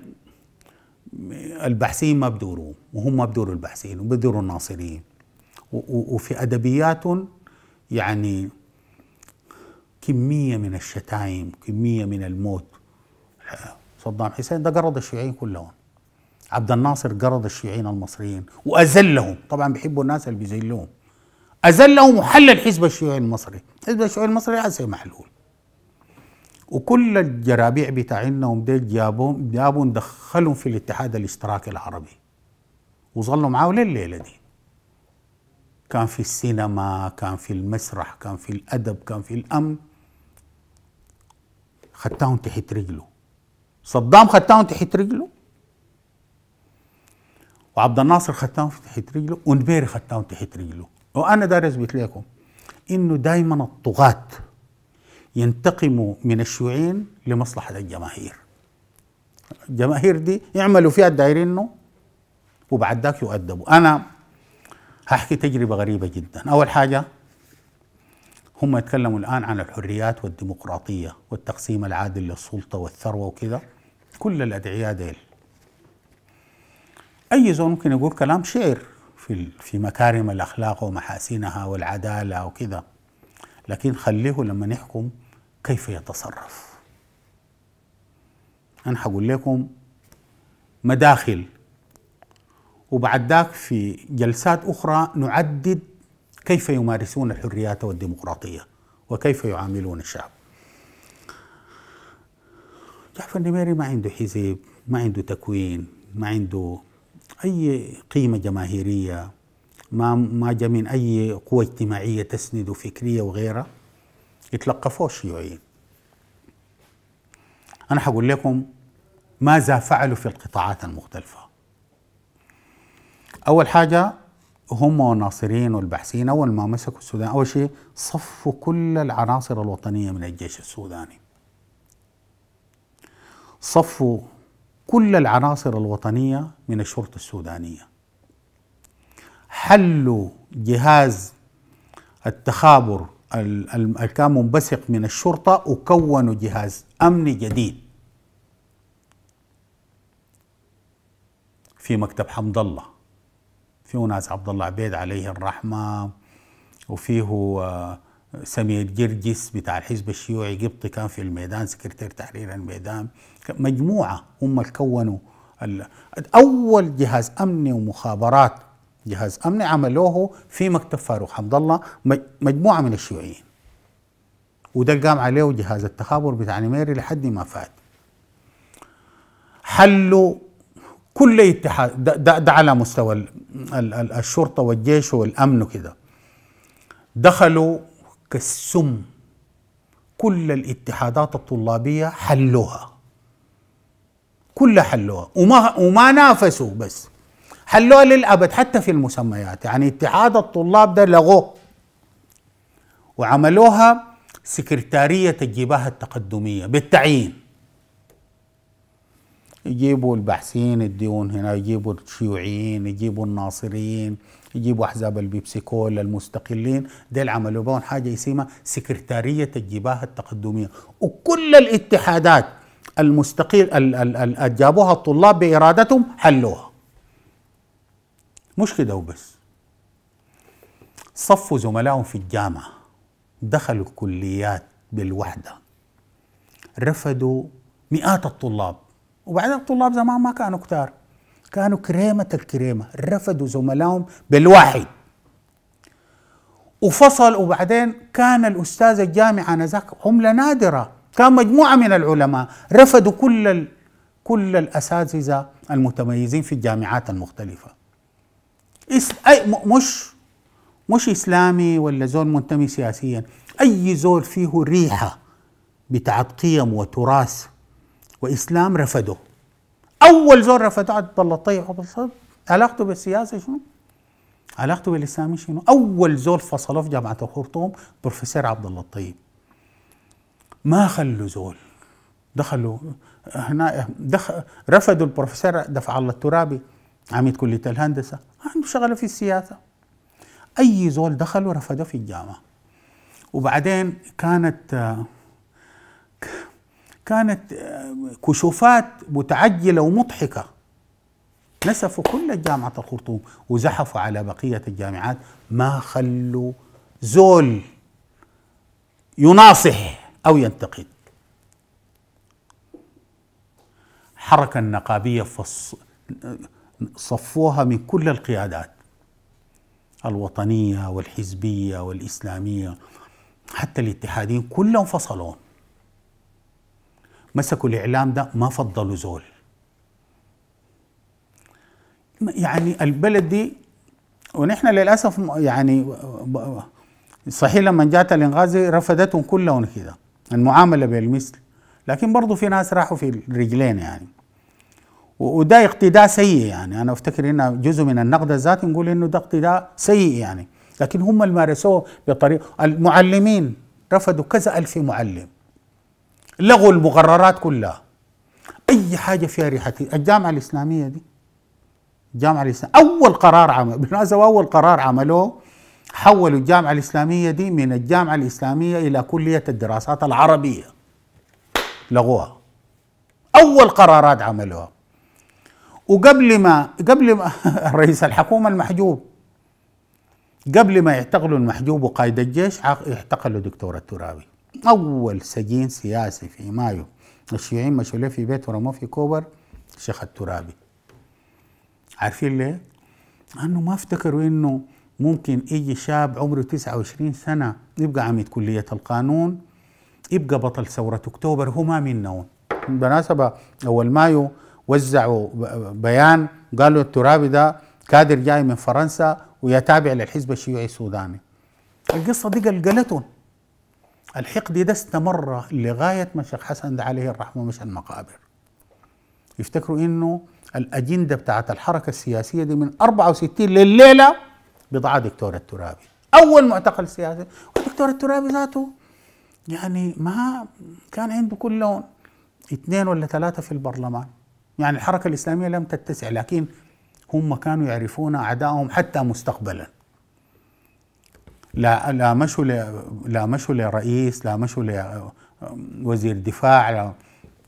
البحثيين ما بدوروه وهم بدور البحثيين وبدور الناصريين وفي أدبيات يعني كمية من الشتايم كمية من الموت صدام حسين ده قرض الشيوعيين كلهم عبد الناصر قرض الشيوعيين المصريين وأذلهم طبعا بيحبوا الناس اللي بيذلهم أذلهم وحل الحزب الشيوعي المصري الحزب الشيوعي المصري عسى محلول وكل الجرابيع بتاعنا ومديت جابهم جابهم دخلهم في الاتحاد الاشتراكي العربي وظلوا معاه الليلة دي كان في السينما كان في المسرح كان في الادب كان في الامن خدتهم تحت رجله صدام خدتهم تحت رجله وعبد الناصر خدتهم تحت رجله ونبيري خدتهم تحت رجله وانا داري اثبت لكم انه دائما الطغاة ينتقموا من الشيوعيين لمصلحه الجماهير الجماهير دي يعملوا فيها انه وبعد ذاك يؤدبوا انا هحكي تجربه غريبه جدا اول حاجه هم يتكلموا الان عن الحريات والديمقراطيه والتقسيم العادل للسلطه والثروه وكذا كل الادعياء ديل اي زول ممكن يقول كلام شعر في في مكارم الاخلاق ومحاسنها والعداله وكذا لكن خليه لما نحكم كيف يتصرف انا حقول لكم مداخل وبعد ذاك في جلسات أخرى نعدد كيف يمارسون الحريات والديمقراطية وكيف يعاملون الشعب جعفر النميري ما عنده حزب ما عنده تكوين ما عنده أي قيمة جماهيرية ما ما جاء من أي قوة اجتماعية تسنده فكرية وغيرها يتلقفوه الشيوعيين أنا حقول لكم ماذا فعلوا في القطاعات المختلفة اول حاجه هم والناصرين والباحثين اول ما مسكوا السودان اول شيء صفوا كل العناصر الوطنيه من الجيش السوداني صفوا كل العناصر الوطنيه من الشرطه السودانيه حلوا جهاز التخابر اللي كان منبثق من الشرطه وكونوا جهاز امني جديد في مكتب حمد الله فيه ناس عبد الله عبيد عليه الرحمه وفيه آه، سمير جرجس بتاع الحزب الشيوعي قبطي كان في الميدان سكرتير تحرير الميدان مجموعه هم اللي كونوا اول جهاز امني ومخابرات جهاز امني عملوه في مكتب فاروق حمد الله مجموعه من الشيوعيين وده قام عليه جهاز التخابر بتاع نميري لحد ما فات حلوا كل اتحاد ده, ده, ده على مستوى الـ الـ الشرطة والجيش والأمن وكده دخلوا كالسم كل الاتحادات الطلابية حلوها كلها حلوها وما وما نافسوا بس حلوها للأبد حتى في المسميات يعني اتحاد الطلاب ده لغوه وعملوها سكرتارية الجبهة التقدمية بالتعيين يجيبوا الباحثين الديون هنا يجيبوا الشيوعيين يجيبوا الناصريين يجيبوا احزاب البيبسي المستقلين ديل عملوا بهم حاجه اسمها سكرتاريه الجباهه التقدميه وكل الاتحادات المستقيل ال ال ال جابوها الطلاب بارادتهم حلوها مش كده وبس صفوا زملائهم في الجامعه دخلوا الكليات بالوحده رفدوا مئات الطلاب وبعدين الطلاب زمان ما كانوا كتار كانوا كريمة الكريمة رفدوا زملائهم بالواحد وفصل وبعدين كان الأستاذ الجامعة أنذاك عملة نادرة كان مجموعة من العلماء رفدوا كل ال... كل الأساتذة المتميزين في الجامعات المختلفة إس... أي... م... مش مش إسلامي ولا زول منتمي سياسيا أي زول فيه ريحة بتاعت قيم وتراث واسلام رفضه اول زول رفضه عبد الله الطيب علاقته بالسياسه شنو؟ علاقته بالاسلام شنو؟ اول زول فصله في جامعه الخرطوم بروفيسور عبد الله الطيب ما خلوا زول دخلوا هنا دخل رفضوا البروفيسور دفع الله الترابي عميد كليه الهندسه عنده شغله في السياسه اي زول دخلوا رفضوا في الجامعه وبعدين كانت كانت آه، كشوفات متعجلة ومضحكة نسفوا كل جامعة الخرطوم وزحفوا على بقية الجامعات ما خلوا زول يناصح أو ينتقد حركة النقابية فص... صفوها من كل القيادات الوطنية والحزبية والإسلامية حتى الاتحادين كلهم فصلون مسكوا الإعلام ده ما فضلوا زول يعني البلد دي ونحن للأسف يعني صحيح لما جات الإنغازي رفضتهم كلهم كده المعاملة بالمثل لكن برضو في ناس راحوا في الرجلين يعني وده اقتداء سيء يعني انا افتكر انه جزء من النقد الذاتي نقول انه ده اقتداء سيء يعني لكن هم اللي مارسوه بطريقه المعلمين رفضوا كذا الف معلم لغوا المقررات كلها اي حاجه فيها ريحه الجامعه الاسلاميه دي الجامعه الاسلاميه اول قرار عمل بالمناسبه اول قرار عملوه حولوا الجامعه الاسلاميه دي من الجامعه الاسلاميه الى كليه الدراسات العربيه لغوها اول قرارات عملوها وقبل ما قبل ما رئيس الحكومه المحجوب قبل ما يعتقلوا المحجوب وقائد الجيش يعتقلوا دكتور الترابي أول سجين سياسي في مايو الشيوعيين مشوا في بيته ورموه في كوبر الشيخ الترابي عارفين ليه؟ لأنه ما افتكروا إنه ممكن يجي شاب عمره 29 سنة يبقى عميد كلية القانون يبقى بطل ثورة أكتوبر هو ما منهم بالمناسبة أول مايو وزعوا بيان قالوا الترابي ده كادر جاي من فرنسا ويتابع للحزب الشيوعي السوداني القصة دي قلقلتهم الحقد ده استمر لغاية ما الشيخ حسن ده عليه الرحمة مش المقابر يفتكروا انه الاجندة بتاعت الحركة السياسية دي من 64 لليلة بضاعة دكتور الترابي اول معتقل سياسي والدكتور الترابي ذاته يعني ما كان عنده كل لون اثنين ولا ثلاثة في البرلمان يعني الحركة الإسلامية لم تتسع لكن هم كانوا يعرفون أعدائهم حتى مستقبلا لا لا مشوا لا مشوا لرئيس لا مشوا لوزير آه، دفاع لا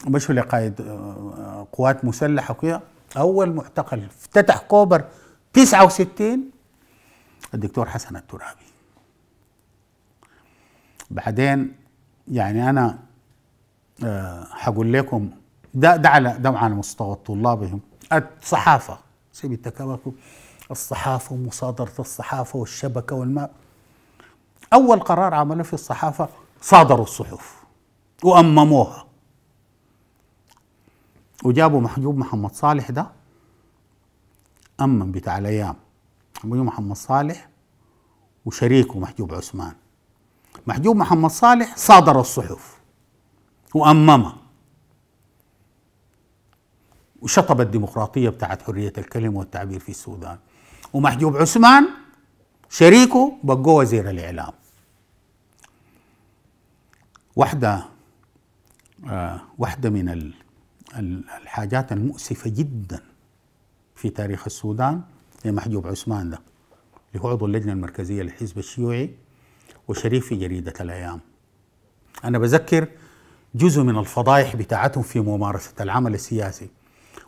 مشوا لقائد آه، قوات مسلحه وكذا اول معتقل افتتح كوبر 69 الدكتور حسن الترابي بعدين يعني انا آه، حقول لكم ده ده على ده على مستوى طلابهم الصحافه سيب التكابكم الصحافه ومصادره الصحافه والشبكه والماء أول قرار عملوه في الصحافة صادروا الصحف وأمموها وجابوا محجوب محمد صالح ده أمم بتاع الأيام محجوب محمد صالح وشريكه محجوب عثمان محجوب محمد صالح صادر الصحف وأممها وشطب الديمقراطية بتاعت حرية الكلمة والتعبير في السودان ومحجوب عثمان شريكه بقوه وزير الإعلام واحدة آه، واحدة من الحاجات المؤسفة جدا في تاريخ السودان هي محجوب عثمان ده اللي هو عضو اللجنة المركزية للحزب الشيوعي وشريف في جريدة الأيام أنا بذكر جزء من الفضائح بتاعتهم في ممارسة العمل السياسي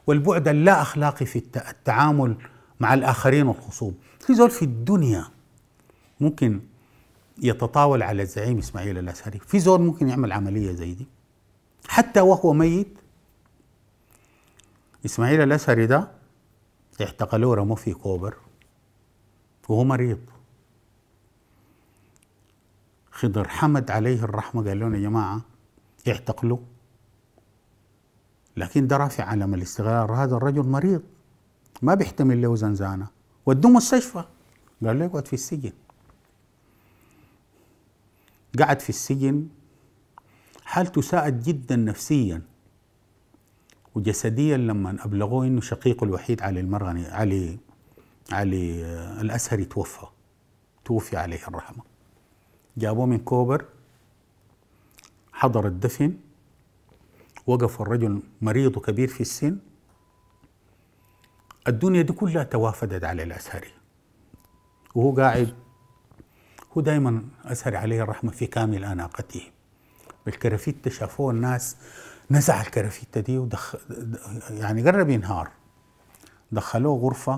والبعد اللا أخلاقي في التعامل مع الآخرين والخصوم في زول في الدنيا ممكن يتطاول على الزعيم اسماعيل الازهري في زور ممكن يعمل عمليه زي دي حتى وهو ميت اسماعيل الازهري ده اعتقلوه رموه في كوبر وهو مريض خضر حمد عليه الرحمه قال لهم يا جماعه اعتقلوه لكن ده رافع علم الاستغلال هذا الرجل مريض ما بيحتمل له زنزانه ودوه مستشفى قال له اقعد في السجن قعد في السجن حالته ساءت جدا نفسيا وجسديا لما ابلغوه انه شقيقه الوحيد علي المرغني علي علي آه، الاسهري توفى توفي عليه الرحمه جابوه من كوبر حضر الدفن وقف الرجل مريض وكبير في السن الدنيا دي كلها توافدت على الأسهري وهو قاعد هو دائما أزهر عليه الرحمة في كامل أناقته بالكرافيت شافوه الناس نزع الكرافيتة دي ودخ يعني قرب ينهار دخلوه غرفة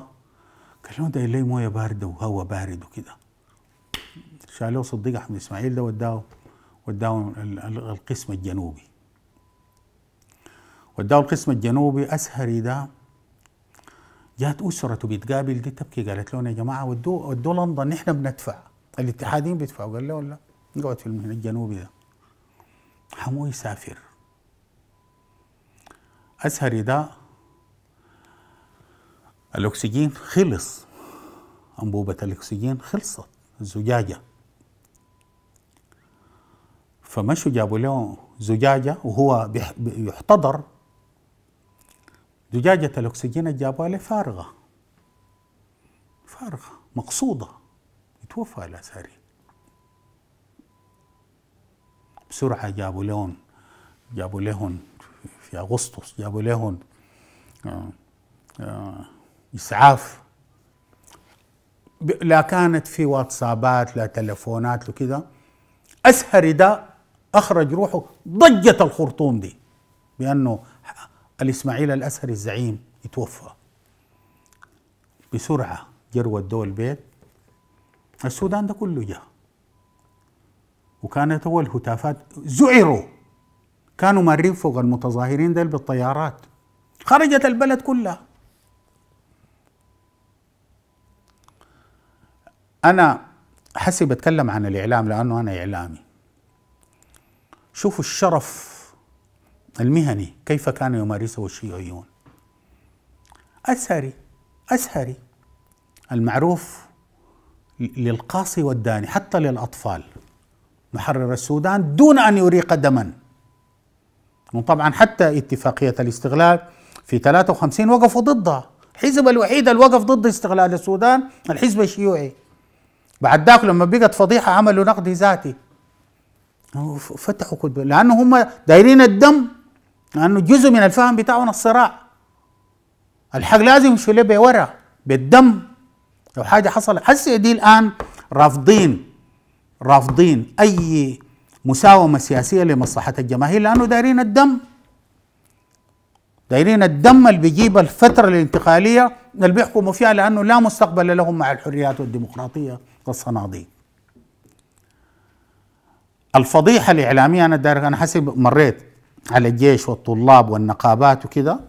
قال لهم ده ليه موية باردة وهواء بارد وكده شالوه صديق أحمد إسماعيل ده وداه وداه القسم الجنوبي وداه القسم الجنوبي أسهري ده جات أسرته بيتقابل دي تبكي قالت لهم يا جماعة ودوه ودوه لندن نحن بندفع الاتحادين بيدفعوا قال له ولا نقعد في المهنة الجنوبي ده حمو يسافر أسهر ده الأكسجين خلص أنبوبة الأكسجين خلصت الزجاجة فمشوا جابوا له زجاجة وهو يحتضر زجاجة الأكسجين اللي جابوها له فارغة فارغة مقصودة توفى الأزهري بسرعة جابوا لهم جابوا لهم في أغسطس جابوا لهم آه، آه، إسعاف لا كانت في واتسابات لا تلفونات وكذا أسهر ده أخرج روحه ضجة الخرطوم دي بأنه الإسماعيل الأسهري الزعيم يتوفى بسرعة جروا الدول البيت السودان ده كله جه وكانت هو الهتافات زعروا كانوا مارين فوق المتظاهرين ديل بالطيارات خرجت البلد كلها أنا حسي بتكلم عن الإعلام لأنه أنا إعلامي شوفوا الشرف المهني كيف كان يمارسه الشيوعيون أسهري أسهري المعروف للقاصي والداني حتى للأطفال محرر السودان دون أن يريق دما وطبعا حتى اتفاقية الاستغلال في 53 وقفوا ضدها الحزب الوحيد اللي وقف ضد استغلال السودان الحزب الشيوعي بعد ذاك لما بقت فضيحة عملوا نقد ذاتي فتحوا كتب لأنه هم دايرين الدم لأنه جزء من الفهم بتاعهم الصراع الحق لازم يمشوا له ورا بالدم لو حاجه حصلت حس دي الان رافضين رافضين اي مساومه سياسيه لمصلحه الجماهير لانه دايرين الدم دايرين الدم اللي بيجيب الفتره الانتقاليه اللي بيحكموا فيها لانه لا مستقبل لهم مع الحريات والديمقراطيه والصناديق الفضيحه الاعلاميه انا دارك انا حسب مريت على الجيش والطلاب والنقابات وكذا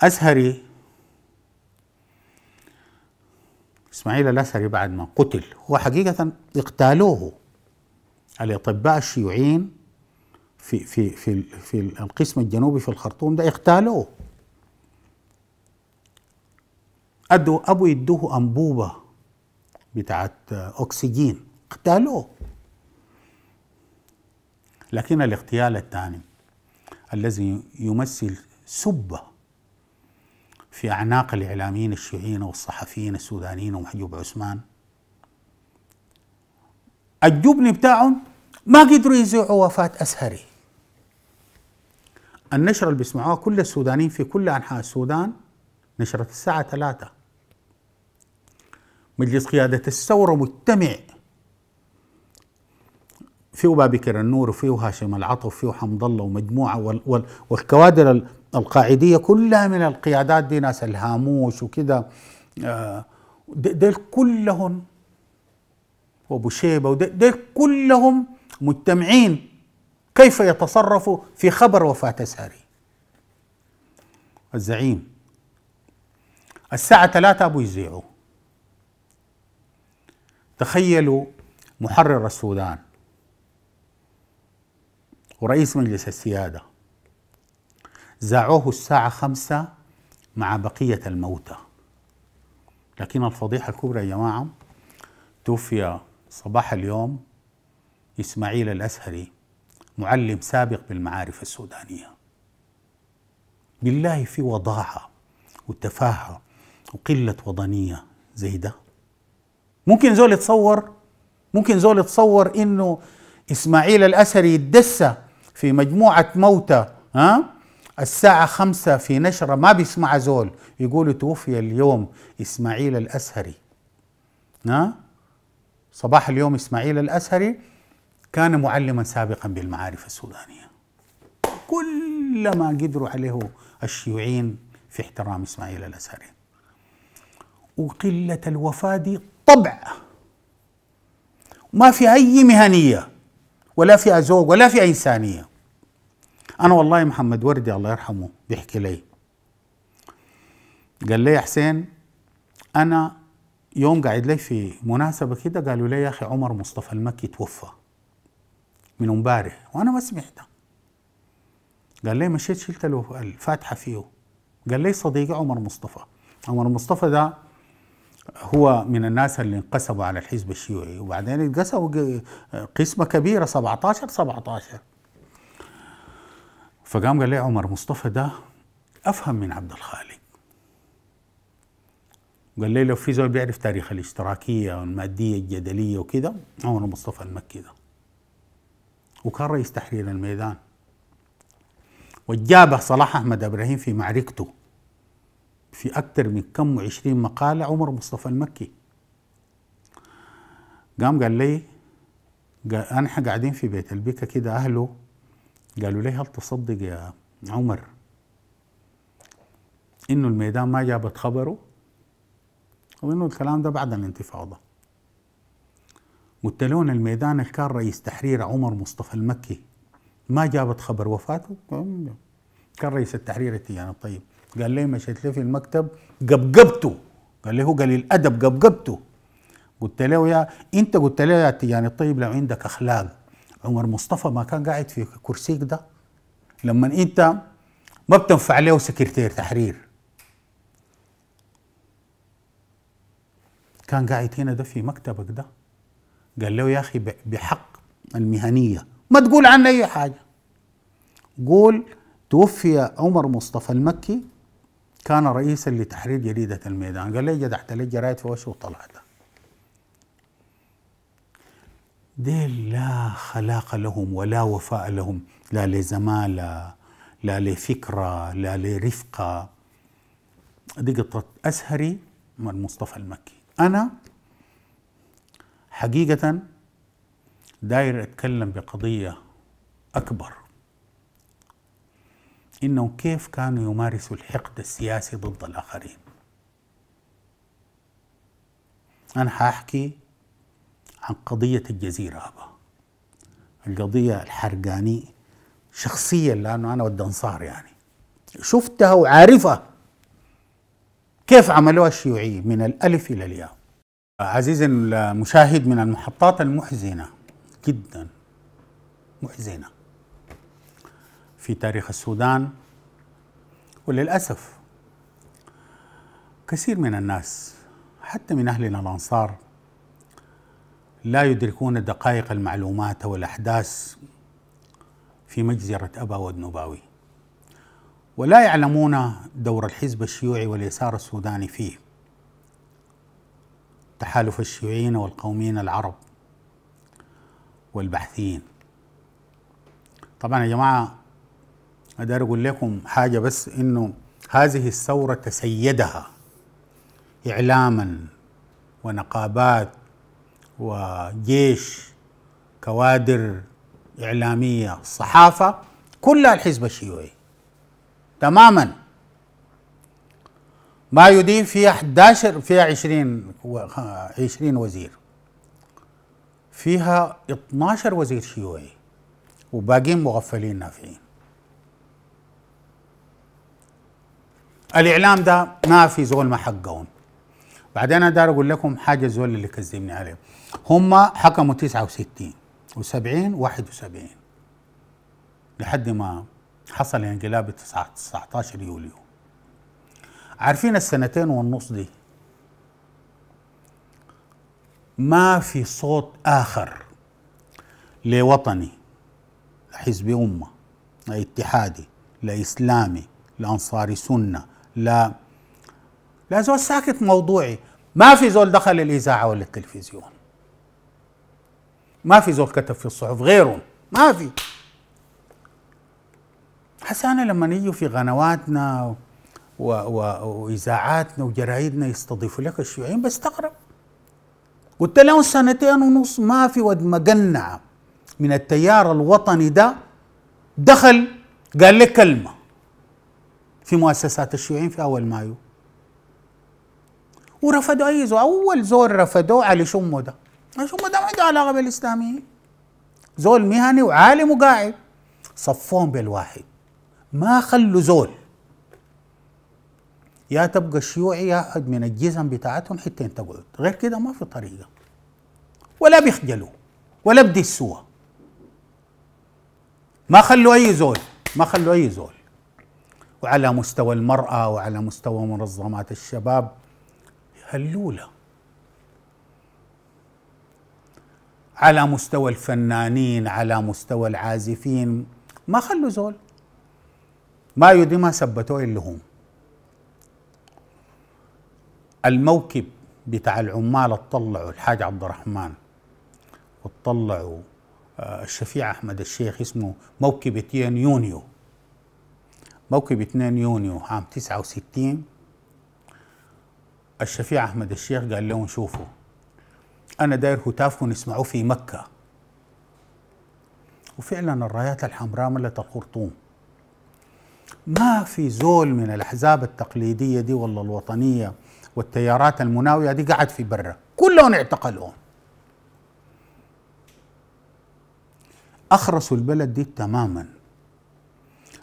ازهري إسماعيل الأثري بعد ما قتل هو حقيقة اغتالوه الأطباء الشيوعيين في في في في القسم الجنوبي في الخرطوم ده اغتالوه أدوا أبو يدوه أنبوبة بتاعت أكسجين اغتالوه لكن الاغتيال الثاني الذي يمثل سبه في أعناق الإعلاميين الشيعيين والصحفيين السودانيين ومحجوب عثمان الجبن بتاعهم ما قدروا يذيعوا وفاة أسهري النشرة اللي بيسمعوها كل السودانيين في كل أنحاء السودان نشرة الساعة ثلاثة مجلس قيادة الثورة مجتمع فيه بابكر النور وفيه هاشم العطف وفيه حمد الله ومجموعة والكوادر القاعديه كلها من القيادات دي ناس الهاموش وكده آه، ديل كلهم وابو شيبه وديل كلهم مجتمعين كيف يتصرفوا في خبر وفاه ساري الزعيم الساعة ثلاثة أبو يزيعوا تخيلوا محرر السودان ورئيس مجلس السياده زاعوه الساعة خمسة مع بقية الموتى لكن الفضيحة الكبرى يا جماعة توفي صباح اليوم إسماعيل الأزهري معلم سابق بالمعارف السودانية بالله في وضاعة وتفاهة وقلة وطنية زي ده ممكن زول يتصور ممكن زول يتصور انه اسماعيل الاسري يتدسى في مجموعة موتى ها الساعة خمسة في نشرة ما بيسمعها زول يقول توفي اليوم إسماعيل الأسهري ها صباح اليوم إسماعيل الأسهري كان معلما سابقا بالمعارف السودانية كل ما قدروا عليه الشيوعيين في احترام إسماعيل الأسهري وقلة الوفاة دي طبع ما في أي مهنية ولا في أزوج ولا في إنسانية انا والله محمد وردي الله يرحمه بيحكي لي قال لي يا حسين انا يوم قاعد لي في مناسبه كده قالوا لي يا اخي عمر مصطفى المكي توفى من امبارح وانا ما سمعتها قال لي مشيت شلت الفاتحه فيه قال لي صديقي عمر مصطفى عمر مصطفى ده هو من الناس اللي انقسموا على الحزب الشيوعي وبعدين انقسموا قسمه كبيره 17 17 فقام قال لي عمر مصطفى ده افهم من عبد الخالق قال لي لو في زول بيعرف تاريخ الاشتراكيه والماديه الجدليه وكذا عمر مصطفى المكي ده وكان رئيس تحرير الميدان وجابه صلاح احمد ابراهيم في معركته في اكثر من كم وعشرين مقاله عمر مصطفى المكي قام قال لي قال انا قاعدين في بيت البكا كده اهله قالوا لي هل تصدق يا عمر انه الميدان ما جابت خبره وانه الكلام ده بعد الانتفاضه قلت لهم الميدان اللي كان رئيس تحرير عمر مصطفى المكي ما جابت خبر وفاته كان رئيس التحرير يعني الطيب قال لي مشيت لي في المكتب قبقبته قال لي هو قال لي الادب قبقبته قلت له يا انت قلت له يا التجاني الطيب لو عندك اخلاق عمر مصطفى ما كان قاعد في كرسيك ده لما انت ما بتنفع له سكرتير تحرير كان قاعد هنا ده في مكتبك ده قال له يا اخي بحق المهنيه ما تقول عنه اي حاجه قول توفي عمر مصطفى المكي كان رئيسا لتحرير جريده الميدان قال لي جدعت لي جرايد في وشه وطلعت ديل لا خلاق لهم ولا وفاء لهم لا لزمالة لا لفكرة لا لرفقة دي قطة أسهري من مصطفى المكي أنا حقيقة داير أتكلم بقضية أكبر إنه كيف كانوا يمارسوا الحقد السياسي ضد الآخرين أنا حأحكي عن قضية الجزيرة أبا القضية الحرقاني شخصيا لأنه أنا ود أنصار يعني شفتها وعارفها كيف عملوها الشيوعية من الألف إلى الياء عزيزي المشاهد من المحطات المحزنة جدا محزنة في تاريخ السودان وللأسف كثير من الناس حتى من أهلنا الأنصار لا يدركون دقائق المعلومات والأحداث في مجزرة أبا والنباوي ولا يعلمون دور الحزب الشيوعي واليسار السوداني فيه تحالف الشيوعيين والقوميين العرب والبحثيين طبعا يا جماعة أدار أقول لكم حاجة بس إنه هذه الثورة تسيدها إعلاما ونقابات وجيش كوادر إعلامية صحافة كلها الحزب الشيوعي تماما ما يدين فيها 11 فيها 20 20 وزير فيها 12 وزير شيوعي وباقيين مغفلين نافعين الاعلام ده ما في زول ما حقهم بعدين انا دار اقول لكم حاجه زول اللي كذبني عليه هم حكموا 69 و70 71 لحد ما حصل انقلاب 19 يوليو عارفين السنتين والنص دي ما في صوت آخر لوطني لحزب أمة لاتحادي لإسلامي لأنصار سنة لا لا زول ساكت موضوعي ما في زول دخل الإذاعة ولا التلفزيون ما في زول كتب في الصحف غيرهم ما في انا لما نيجي في قنواتنا و... و... وجرايدنا يستضيفوا لك الشيوعيين بستغرب قلت لهم سنتين ونص ما في ود مقنعه من التيار الوطني ده دخل قال لي كلمه في مؤسسات الشيوعيين في اول مايو ورفضوا اي زول اول زول رفضوه علي شمه ده مش هم ده ما عنده علاقه بالاسلاميين زول مهني وعالم وقاعد صفون بالواحد ما خلوا زول يا تبقى شيوعي يا حد من الجزم بتاعتهم حتين تقعد غير كده ما في طريقه ولا بيخجلوا ولا بدي السوا ما خلوا اي زول ما خلوا اي زول وعلى مستوى المراه وعلى مستوى منظمات الشباب هلوله على مستوى الفنانين على مستوى العازفين ما خلوا زول ما يدري ما ثبتوا إلا هم الموكب بتاع العمال اطلعوا الحاج عبد الرحمن وطلعوا آه، الشفيع احمد الشيخ اسمه موكب 2 يونيو موكب 2 يونيو عام 69 الشفيع احمد الشيخ قال لهم شوفوا أنا داير هتافكم يسمعوه في مكة وفعلا الرايات الحمراء ملت الخرطوم ما في زول من الأحزاب التقليدية دي ولا الوطنية والتيارات المناوية دي قعد في برا كلهم اعتقلوا أخرسوا البلد دي تماما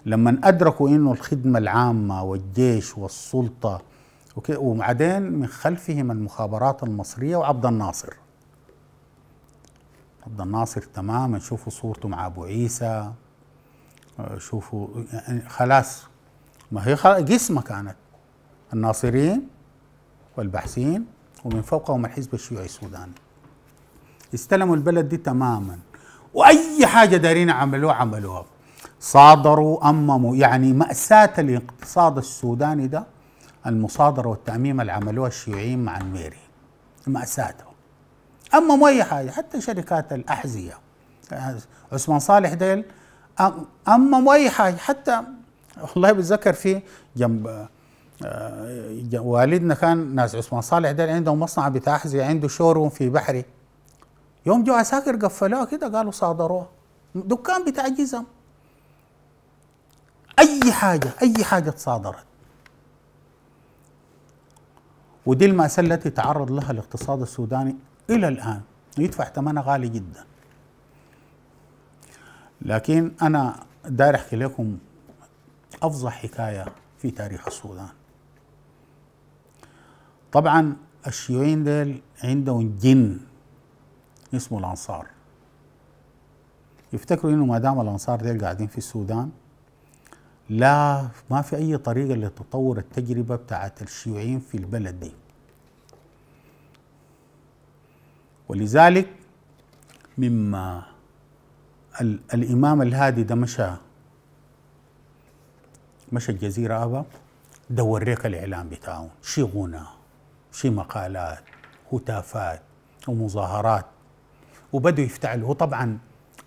لما أدركوا إنه الخدمة العامة والجيش والسلطة وبعدين من خلفهم المخابرات المصرية وعبد الناصر عبد الناصر تماما شوفوا صورته مع ابو عيسى آه، شوفوا يعني خلاص ما هي قسمة كانت الناصرين والبحثيين ومن فوقهم الحزب الشيوعي السوداني استلموا البلد دي تماما واي حاجه دارين عملوها عملوها صادروا امموا يعني ماساه الاقتصاد السوداني ده المصادره والتعميم اللي عملوها الشيوعيين مع الميري ماساته اما مو اي حاجه حتى شركات الاحذيه عثمان صالح ديل اما مو اي حاجه حتى والله بتذكر في جنب آه، آه، والدنا كان ناس عثمان صالح ديل عندهم مصنع بتاع احذيه عنده شوروم في بحري يوم جو عساكر قفلوها كده قالوا صادروها دكان بتاع جزم اي حاجه اي حاجه تصادرت ودي المأساة التي تعرض لها الاقتصاد السوداني إلى الآن يدفع ثمنها غالي جدا لكن أنا داير أحكي لكم أفظع حكاية في تاريخ السودان طبعا الشيوعيين ديل عندهم جن اسمه الأنصار يفتكروا إنه ما دام الأنصار ديل قاعدين في السودان لا ما في أي طريقة لتطور التجربة بتاعت الشيوعيين في البلد دي ولذلك مما الإمام الهادي ده مشى مشى الجزيرة أبا ده وريك الإعلام بتاعهم شي غنى شي مقالات هتافات ومظاهرات وبدوا يفتعلوا وطبعا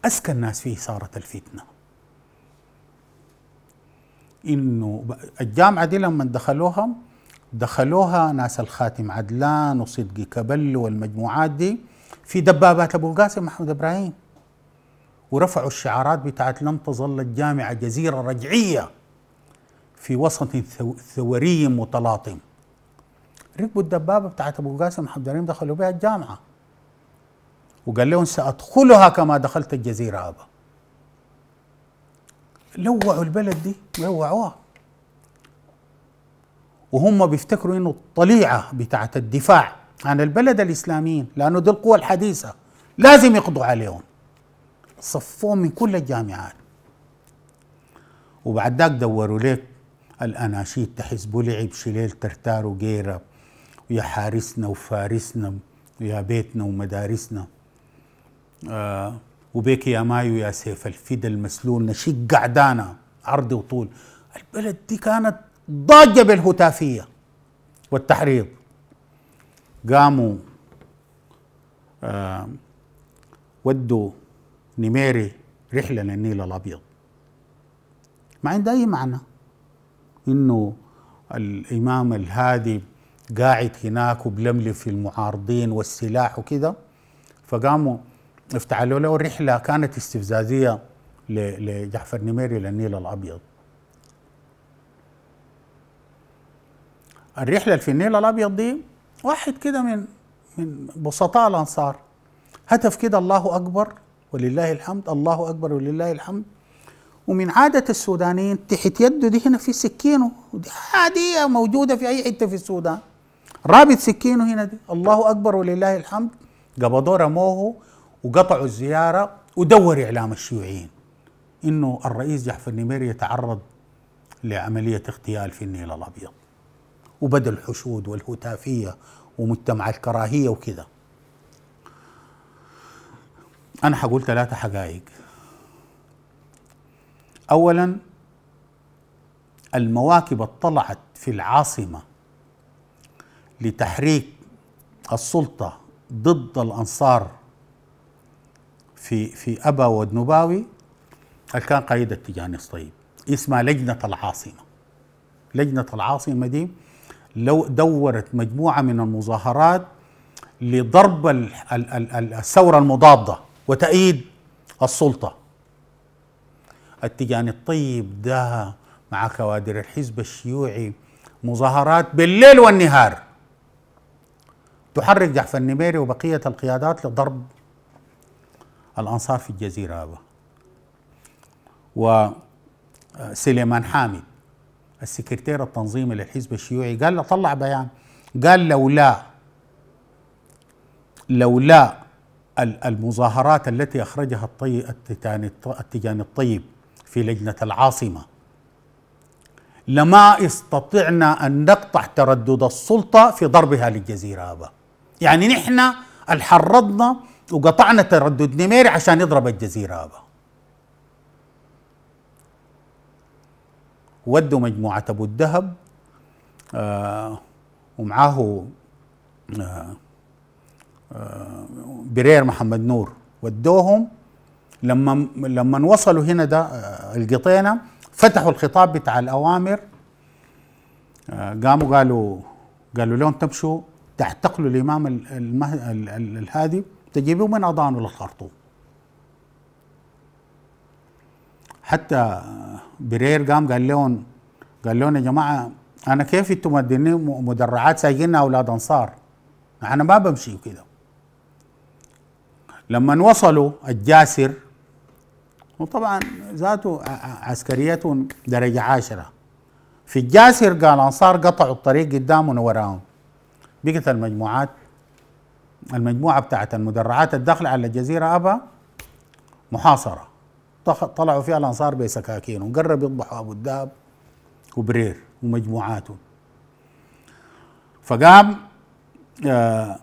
أذكى الناس فيه صارت الفتنة إنه الجامعة دي لما دخلوها دخلوها ناس الخاتم عدلان وصدقي كبل والمجموعات دي في دبابات ابو القاسم محمود ابراهيم ورفعوا الشعارات بتاعت لم تظل الجامعه جزيره رجعيه في وسط ثوري متلاطم ركبوا الدبابه بتاعت ابو القاسم محمود ابراهيم دخلوا بها الجامعه وقال لهم سادخلها كما دخلت الجزيره ابا لوعوا البلد دي لوعوها وهم بيفتكروا انه الطليعه بتاعت الدفاع عن البلد الإسلاميين لأنه دي القوى الحديثة لازم يقضوا عليهم صفوهم من كل الجامعات وبعد ذاك دوروا لك الأناشيد تحسبوا لعب شليل ترتار وغيرة ويا حارسنا وفارسنا ويا بيتنا ومدارسنا آه وبيك يا مايو يا سيف الفدا المسلول نشق قعدانا عرض وطول البلد دي كانت ضاجة بالهتافية والتحريض قاموا آه ودوا نميري رحلة للنيل الأبيض ما عنده أي معنى إنه الإمام الهادي قاعد هناك وبلملم في المعارضين والسلاح وكذا فقاموا افتعلوا له رحلة كانت استفزازية لجعفر نميري للنيل الأبيض الرحلة في النيل الأبيض دي واحد كده من من بسطاء الانصار هتف كده الله اكبر ولله الحمد الله اكبر ولله الحمد ومن عادة السودانيين تحت يده دي هنا في سكينه ودي عادية موجودة في أي حتة في السودان رابط سكينه هنا دي الله أكبر ولله الحمد قبضوا رموه وقطعوا الزيارة ودور إعلام الشيوعيين إنه الرئيس جعفر نمير يتعرض لعملية اغتيال في النيل الأبيض وبدا الحشود والهتافيه ومجتمع الكراهيه وكذا انا حقول ثلاثه حقائق اولا المواكب اطلعت في العاصمه لتحريك السلطه ضد الانصار في في ابا والنباوي كان قائد التجانس طيب اسمها لجنه العاصمه لجنه العاصمه دي لو دورت مجموعة من المظاهرات لضرب الثورة المضادة وتأييد السلطة التجان الطيب ده مع كوادر الحزب الشيوعي مظاهرات بالليل والنهار تحرك جعفر النميري وبقية القيادات لضرب الأنصار في الجزيرة وسليمان حامد السكرتير التنظيمي للحزب الشيوعي قال له طلع بيان قال لولا لولا المظاهرات التي اخرجها الطي التجان الطيب في لجنه العاصمه لما استطعنا ان نقطع تردد السلطه في ضربها للجزيره ابا يعني نحن الحرضنا وقطعنا تردد نميري عشان يضرب الجزيره ابا ودوا مجموعة أبو الذهب آه ومعاه آه آه برير محمد نور ودوهم لما لما وصلوا هنا ده آه، القطينة فتحوا الخطاب بتاع الأوامر آه، قاموا قالوا قالوا لهم تمشوا تعتقلوا الإمام الهادي تجيبوه من أضانه للخرطوم حتى برير قام قال لهم قال لهم يا جماعه انا كيف انتم مديني مدرعات سايقينها اولاد انصار انا ما بمشي وكده لما وصلوا الجاسر وطبعا ذاته عسكريته درجة عاشرة في الجاسر قال أنصار قطعوا الطريق قدامهم وراهم بقت المجموعات المجموعة بتاعت المدرعات الداخلة على الجزيرة أبا محاصرة طلعوا فيها الانصار بسكاكين وقرب يضبحوا ابو الداب وبرير ومجموعاته فقام آه،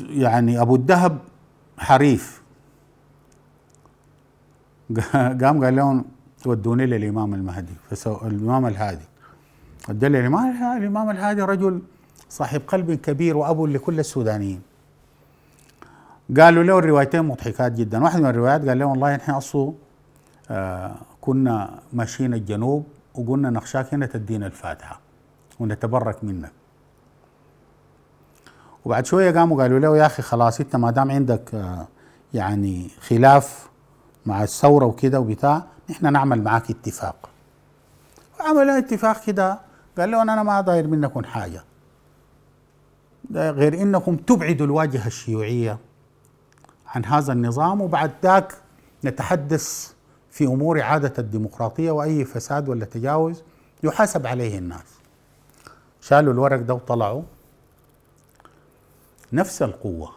يعني ابو الدهب حريف قام قال لهم ودوني للامام المهدي فسو الامام الهادي ودى الامام الهادي الامام الهادي رجل صاحب قلب كبير وابو لكل السودانيين قالوا له الروايتين مضحكات جدا واحد من الروايات قال لهم والله نحن أصو آه كنا ماشيين الجنوب وقلنا نخشاك هنا تدينا الفاتحة ونتبرك منك وبعد شوية قاموا قالوا له يا أخي خلاص أنت ما دام عندك آه يعني خلاف مع الثورة وكده وبتاع نحن نعمل معاك اتفاق عملوا اتفاق كده قال لهم أنا ما داير منكم حاجة غير انكم تبعدوا الواجهه الشيوعيه عن هذا النظام وبعد ذاك نتحدث في امور اعاده الديمقراطيه واي فساد ولا تجاوز يحاسب عليه الناس شالوا الورق ده وطلعوا نفس القوه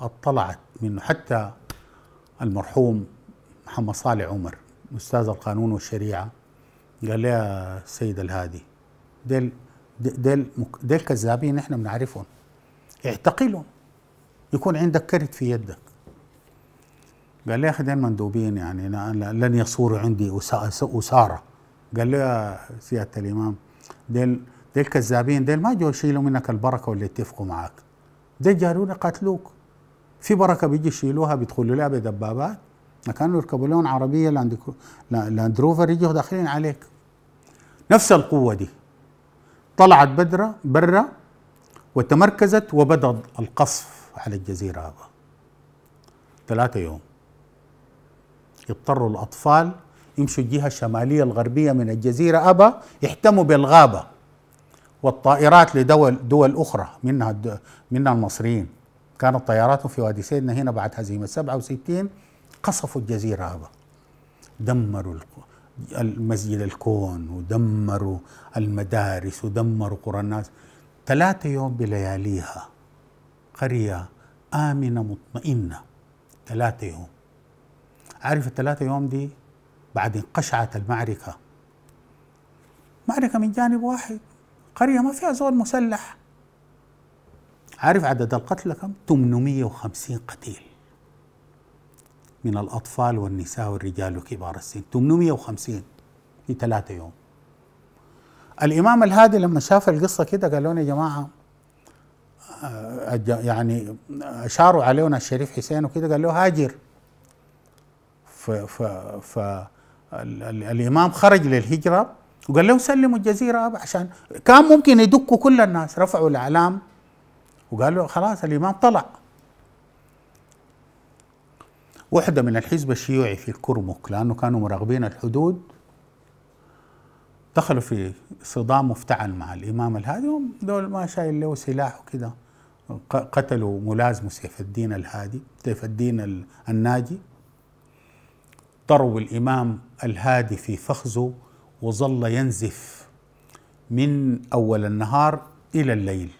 اطلعت منه حتى المرحوم محمد صالح عمر استاذ القانون والشريعه قال لي يا سيد الهادي ديل ديل ديل كذابين احنا بنعرفهم اعتقلهم يكون عندك كرت في يدك قال لي اخذين مندوبين يعني لن يصور عندي اساره قال له يا سياده الامام ديل ديل كذابين ديل ما جو يشيلوا منك البركه واللي اتفقوا معك ديل جارون قتلوك في بركه بيجي يشيلوها بيدخلوا لها بدبابات كانوا يركبوا لهم عربيه لاند لاند روفر يجوا داخلين عليك نفس القوه دي طلعت بدره برا وتمركزت وبدا القصف على الجزيره هذا ثلاثه يوم يضطروا الأطفال يمشوا الجهة الشمالية الغربية من الجزيرة أبا يحتموا بالغابة والطائرات لدول دول أخرى منها منها المصريين كانت طياراتهم في وادي سيدنا هنا بعد هزيمة 67 قصفوا الجزيرة أبا دمروا المسجد الكون ودمروا المدارس ودمروا قرى الناس ثلاثة يوم بلياليها قرية آمنة مطمئنة ثلاثة يوم عارف الثلاثة يوم دي بعد انقشعت المعركة معركة من جانب واحد قرية ما فيها زول مسلح عارف عدد القتلى كم؟ 850 قتيل من الأطفال والنساء والرجال وكبار السن 850 في ثلاثة يوم الإمام الهادي لما شاف القصة كده قال لهم يا جماعة آه، يعني أشاروا علينا الشريف حسين وكده قال له هاجر ف ف ف الامام خرج للهجره وقال لهم سلموا الجزيره عشان كان ممكن يدكوا كل الناس رفعوا الاعلام وقالوا خلاص الامام طلع وحده من الحزب الشيوعي في كرمك لانه كانوا مراقبين الحدود دخلوا في صدام مفتعل مع الامام الهادي دول ما شايل له سلاح وكذا قتلوا ملازمه سيف الدين الهادي سيف الدين الناجي طرو الإمام الهادي في فخذه وظل ينزف من أول النهار إلى الليل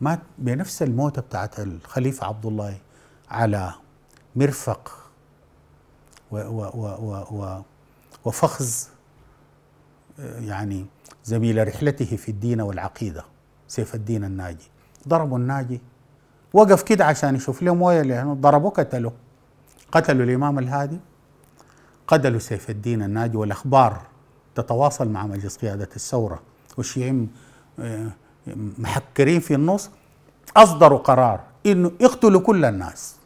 مات بنفس الموتة بتاعت الخليفة عبد الله على مرفق و و و و و وفخز يعني زميل رحلته في الدين والعقيدة سيف الدين الناجي ضربوا الناجي وقف كده عشان يشوف له مويه لانه يعني ضربوه قتلوه قتلوا الإمام الهادي قتلوا سيف الدين الناجي والأخبار تتواصل مع مجلس قيادة الثورة والشيعيين آه، محكرين في النص أصدروا قرار إنه يقتلوا كل الناس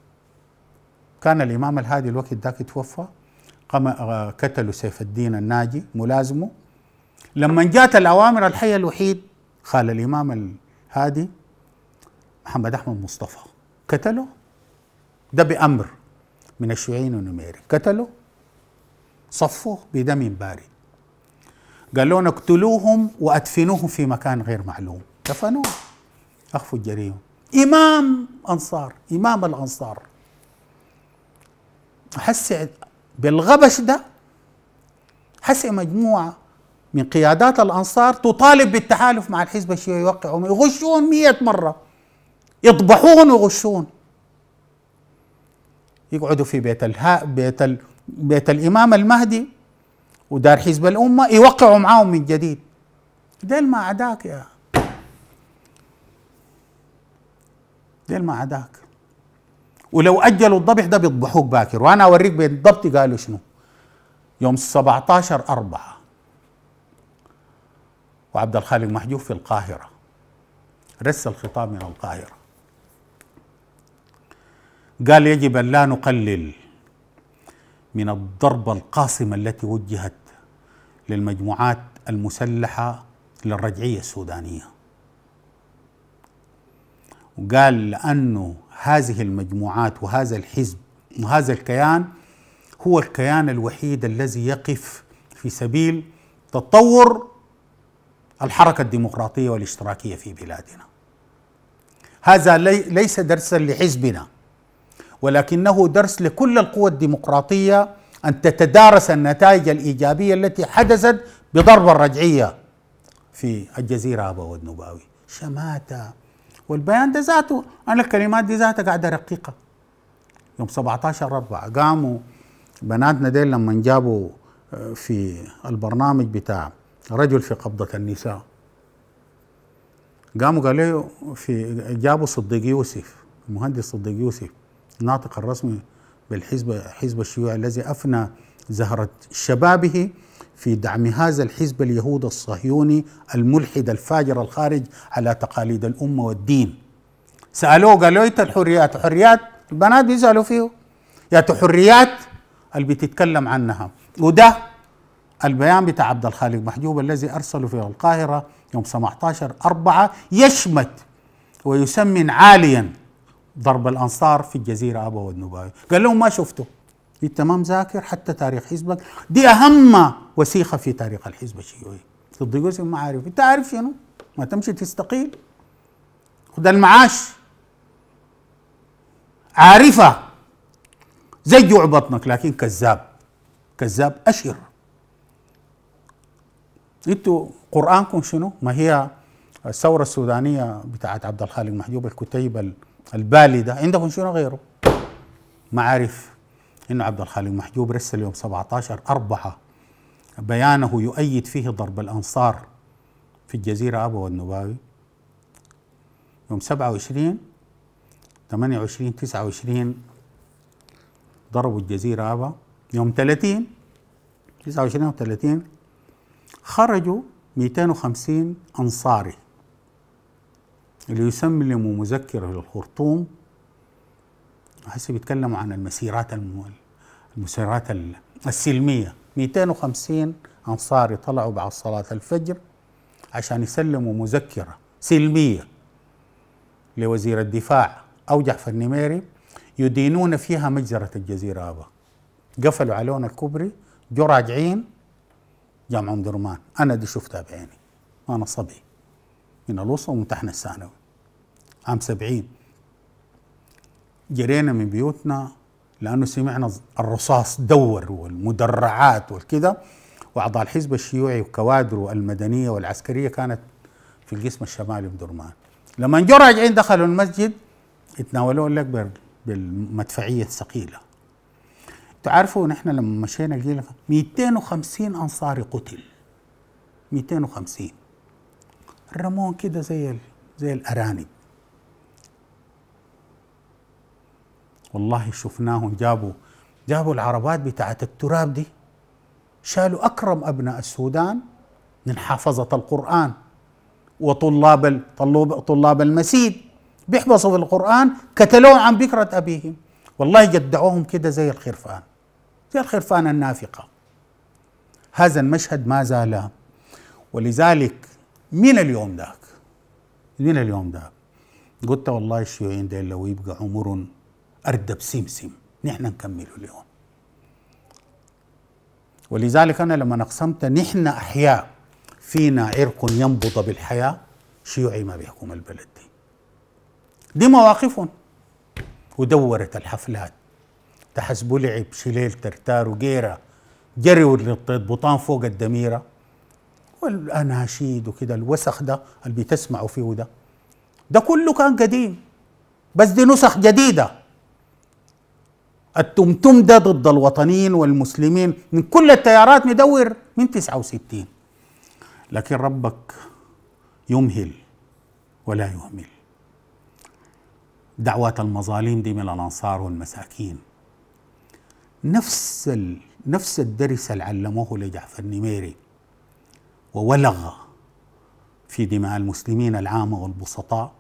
كان الإمام الهادي الوقت ذاك توفى قام آه، قتلوا سيف الدين الناجي ملازمه لما جاءت الأوامر الحية الوحيد قال الإمام الهادي محمد أحمد مصطفى قتله ده بأمر من الشيوعيين والنميري قتلوا صفوا بدم بارد قالوا لهم اقتلوهم وادفنوهم في مكان غير معلوم دفنوه اخفوا الجريمه امام انصار امام الانصار حس بالغبش ده حس مجموعه من قيادات الانصار تطالب بالتحالف مع الحزب الشيوعي يوقعهم يغشون مية مره يطبحون ويغشون يقعدوا في بيت الها بيت ال بيت الامام المهدي ودار حزب الامه يوقعوا معاهم من جديد ديل ما عداك يا ديل ما عداك ولو اجلوا الضبح ده بيضبحوك باكر وانا اوريك بالضبط قالوا شنو يوم 17 أربعة وعبد الخالق محجوب في القاهرة رسل خطاب من القاهرة قال يجب أن لا نقلل من الضربة القاصمة التي وجهت للمجموعات المسلحة للرجعية السودانية وقال لأنه هذه المجموعات وهذا الحزب وهذا الكيان هو الكيان الوحيد الذي يقف في سبيل تطور الحركة الديمقراطية والاشتراكية في بلادنا هذا ليس درسا لحزبنا ولكنه درس لكل القوى الديمقراطيه ان تتدارس النتائج الايجابيه التي حدثت بضرب الرجعية في الجزيره ابا والنباوي شماته والبيان ده ذاته انا الكلمات دي ذاتها قاعده رقيقه يوم 17 4 قاموا بناتنا دي لما جابوا آه، في البرنامج بتاع رجل في قبضة النساء قاموا قالوا في جابوا صديق يوسف المهندس صديق يوسف الناطق الرسمي بالحزب حزب الشيوعي الذي أفنى زهرة شبابه في دعم هذا الحزب اليهود الصهيوني الملحد الفاجر الخارج على تقاليد الأمة والدين سألوه قالوا أنت إيه الحريات حريات البنات بيسألوا فيه يا حريات اللي بتتكلم عنها وده البيان بتاع عبد الخالق محجوب الذي أرسله في القاهرة يوم 17 4 يشمت ويسمن عاليا ضرب الانصار في الجزيره ابو والنباوي قال لهم ما شفته انت ما مذاكر حتى تاريخ حزبك دي اهم وثيقه في تاريخ الحزب الشيوعي يوسف ما عارف انت عارف شنو ما تمشي تستقيل خد المعاش عارفه زي جوع بطنك لكن كذاب كذاب اشر انتوا قرانكم شنو ما هي الثوره السودانيه بتاعت عبد الخالق محجوب الكتيب البالي ده عندكم شنو غيره ما عارف انه عبد الخالق محجوب رسل يوم 17 أربعة بيانه يؤيد فيه ضرب الأنصار في الجزيرة أبو النباوي يوم 27 28 29 ضربوا الجزيرة أبا يوم 30 29 و 30 خرجوا 250 أنصاري اللي يسلم مذكرة للخرطوم هسه بيتكلموا عن المسيرات المسيرات السلمية 250 أنصاري طلعوا بعد صلاة الفجر عشان يسلموا مذكرة سلمية لوزير الدفاع أو جعفر النميري يدينون فيها مجزرة الجزيرة أبا قفلوا علينا الكوبري جو راجعين جامع درمان أنا دي شفتها بعيني وأنا صبي من الوسط ومتحنا الثانوي عام سبعين جرينا من بيوتنا لأنه سمعنا الرصاص دور والمدرعات والكذا وأعضاء الحزب الشيوعي وكوادره المدنية والعسكرية كانت في القسم الشمالي بدرمان درمان لما جو راجعين دخلوا المسجد اتناولوه لك بالمدفعية الثقيلة تعرفوا نحن لما مشينا قلنا 250 أنصاري قتل 250 رمون كده زي زي الأرانب والله شفناهم جابوا جابوا العربات بتاعت التراب دي شالوا أكرم أبناء السودان من حافظة القرآن وطلاب طلاب المسيد بيحفظوا في القرآن كتلوهم عن بكرة أبيهم والله جدعوهم كده زي الخرفان زي الخرفان النافقة هذا المشهد ما زال ولذلك من اليوم ذاك من اليوم ذاك قلت والله الشيوعيين ديل لو يبقى عمرهم أردب بسمسم نحن نكمله اليوم ولذلك أنا لما أقسمت نحن أحياء فينا عرق ينبض بالحياة شيوعي ما بيحكم البلد دي دي مواقفهم ودورت الحفلات تحسبوا لعب شليل ترتار وقيرة جروا للطيط فوق الدميرة والأناشيد وكده الوسخ ده اللي بتسمعوا فيه ده ده كله كان قديم بس دي نسخ جديدة التمتم ده ضد الوطنيين والمسلمين من كل التيارات ندور من 69 لكن ربك يمهل ولا يهمل دعوات المظالم دي من الانصار والمساكين نفس ال... نفس الدرس اللي علموه لجعفر النميري وولغ في دماء المسلمين العامة والبسطاء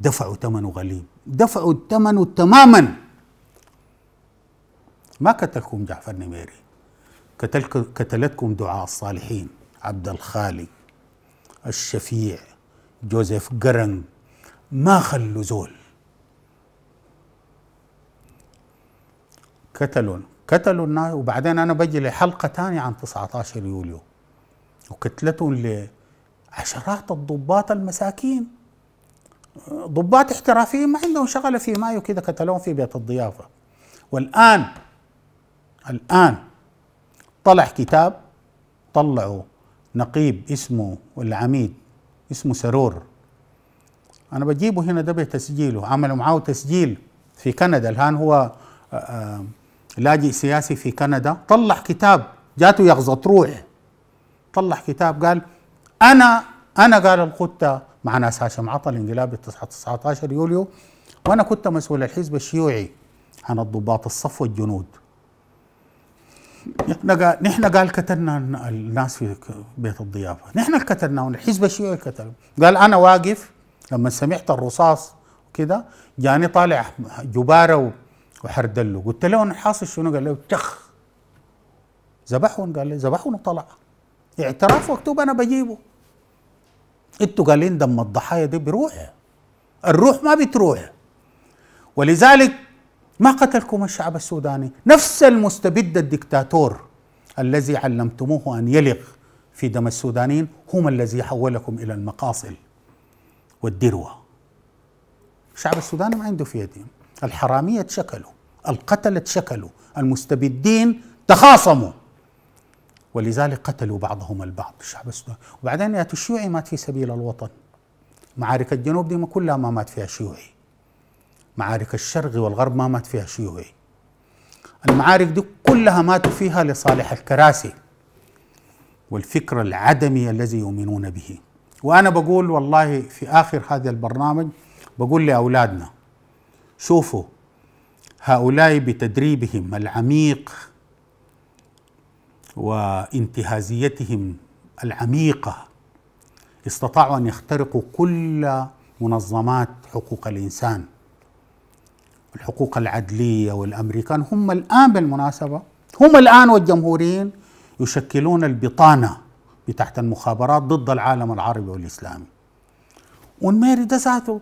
دفعوا ثمنه غليظ دفعوا ثمنه تماما ما قتلكم جعفر نميري قتلتكم دعاء الصالحين عبد الخالق الشفيع جوزيف قرن ما خلوا زول قتلوا قتلوا الناس وبعدين انا بجي لحلقه ثانيه عن 19 يوليو وقتلتهم لعشرات الضباط المساكين ضباط احترافيين ما عندهم شغله في مايو كذا قتلوهم في بيت الضيافه والان الآن طلع كتاب طلعوا نقيب اسمه العميد اسمه سرور أنا بجيبه هنا ده بتسجيله عملوا معاه تسجيل في كندا الآن هو آه، آه، لاجئ سياسي في كندا طلع كتاب جاته يغزة روح طلع كتاب قال أنا أنا قال القدة مع ناس هاشم عطا الانقلاب 19 يوليو وأنا كنت مسؤول الحزب الشيوعي عن الضباط الصف والجنود نحن قال كتلنا الناس في بيت الضيافه، نحن اللي كتلناهم الحزب الشيوعي كتل قال انا واقف لما سمعت الرصاص وكذا جاني طالع جباره وحردله، قلت له انا حاصل شنو؟ قال له تخ ذبحهم قال لي ذبحهم وطلع اعتراف مكتوب انا بجيبه انتوا قالين دم الضحايا دي بروح الروح ما بتروح ولذلك ما قتلكم الشعب السوداني نفس المستبد الدكتاتور الذي علمتموه أن يلغ في دم السودانيين هم الذي حولكم إلى المقاصل والدروة الشعب السوداني ما عنده في يدهم الحرامية تشكلوا القتلة تشكلوا المستبدين تخاصموا ولذلك قتلوا بعضهم البعض الشعب السوداني وبعدين يا الشيوعي مات في سبيل الوطن معارك الجنوب دي ما كلها ما مات فيها شيوعي معارك الشرق والغرب ما مات فيها شيوعي المعارك دي كلها ماتوا فيها لصالح الكراسي والفكر العدمي الذي يؤمنون به وأنا بقول والله في آخر هذا البرنامج بقول لأولادنا شوفوا هؤلاء بتدريبهم العميق وانتهازيتهم العميقة استطاعوا أن يخترقوا كل منظمات حقوق الإنسان الحقوق العدلية والأمريكان هم الآن بالمناسبة هم الآن والجمهوريين يشكلون البطانة بتحت المخابرات ضد العالم العربي والإسلامي ونميري ده ذاته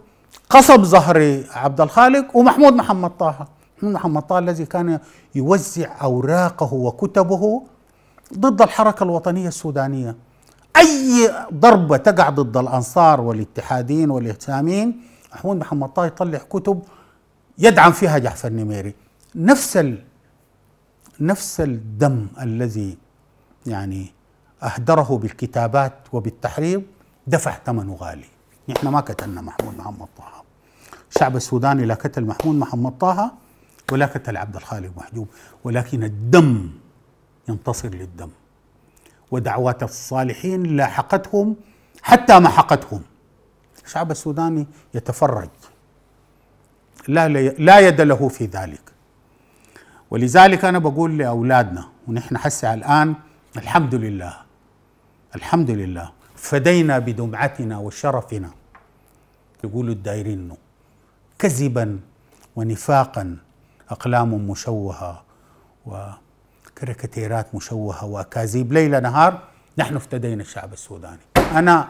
قصب ظهر عبد الخالق ومحمود محمد طه محمود محمد طه الذي كان يوزع أوراقه وكتبه ضد الحركة الوطنية السودانية أي ضربة تقع ضد الأنصار والاتحادين والإهتامين محمود محمد طه يطلع كتب يدعم فيها جعفر النميري نفس ال نفس الدم الذي يعني اهدره بالكتابات وبالتحريم دفع ثمنه غالي نحن ما قتلنا محمود محمد طه الشعب السوداني لا قتل محمود محمد طه ولا قتل عبد الخالق محجوب ولكن الدم ينتصر للدم ودعوات الصالحين لاحقتهم حتى محقتهم الشعب السوداني يتفرج لا, لا يد له في ذلك ولذلك أنا بقول لأولادنا ونحن حسي الآن الحمد لله الحمد لله فدينا بدمعتنا وشرفنا يقولوا الدايرين كذبا ونفاقا أقلام مشوهة وكاريكاتيرات مشوهة وأكاذيب ليل نهار نحن افتدينا الشعب السوداني أنا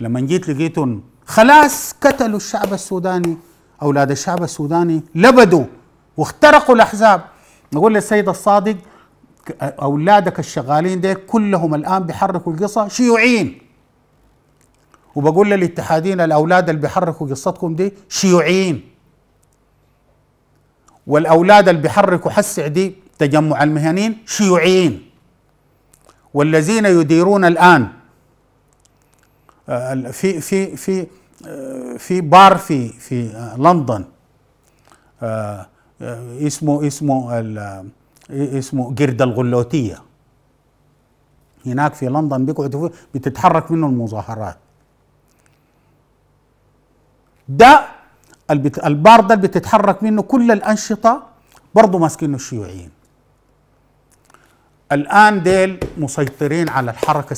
لما جيت لقيتهم خلاص قتلوا الشعب السوداني أولاد الشعب السوداني لبدوا واخترقوا الأحزاب نقول للسيد الصادق أولادك الشغالين دي كلهم الآن بيحركوا القصة شيوعيين وبقول للاتحادين الأولاد اللي بيحركوا قصتكم دي شيوعيين والأولاد اللي بيحركوا حسع دي تجمع المهنيين شيوعيين والذين يديرون الآن آه، في في في في بار في في لندن آه، آه، اسمه اسمه آه، اسمه قرد الغلوتيه هناك في لندن بيقعدوا بتتحرك منه المظاهرات ده البار ده اللي بتتحرك منه كل الانشطه برضه ماسكينه الشيوعيين الان ديل مسيطرين على الحركه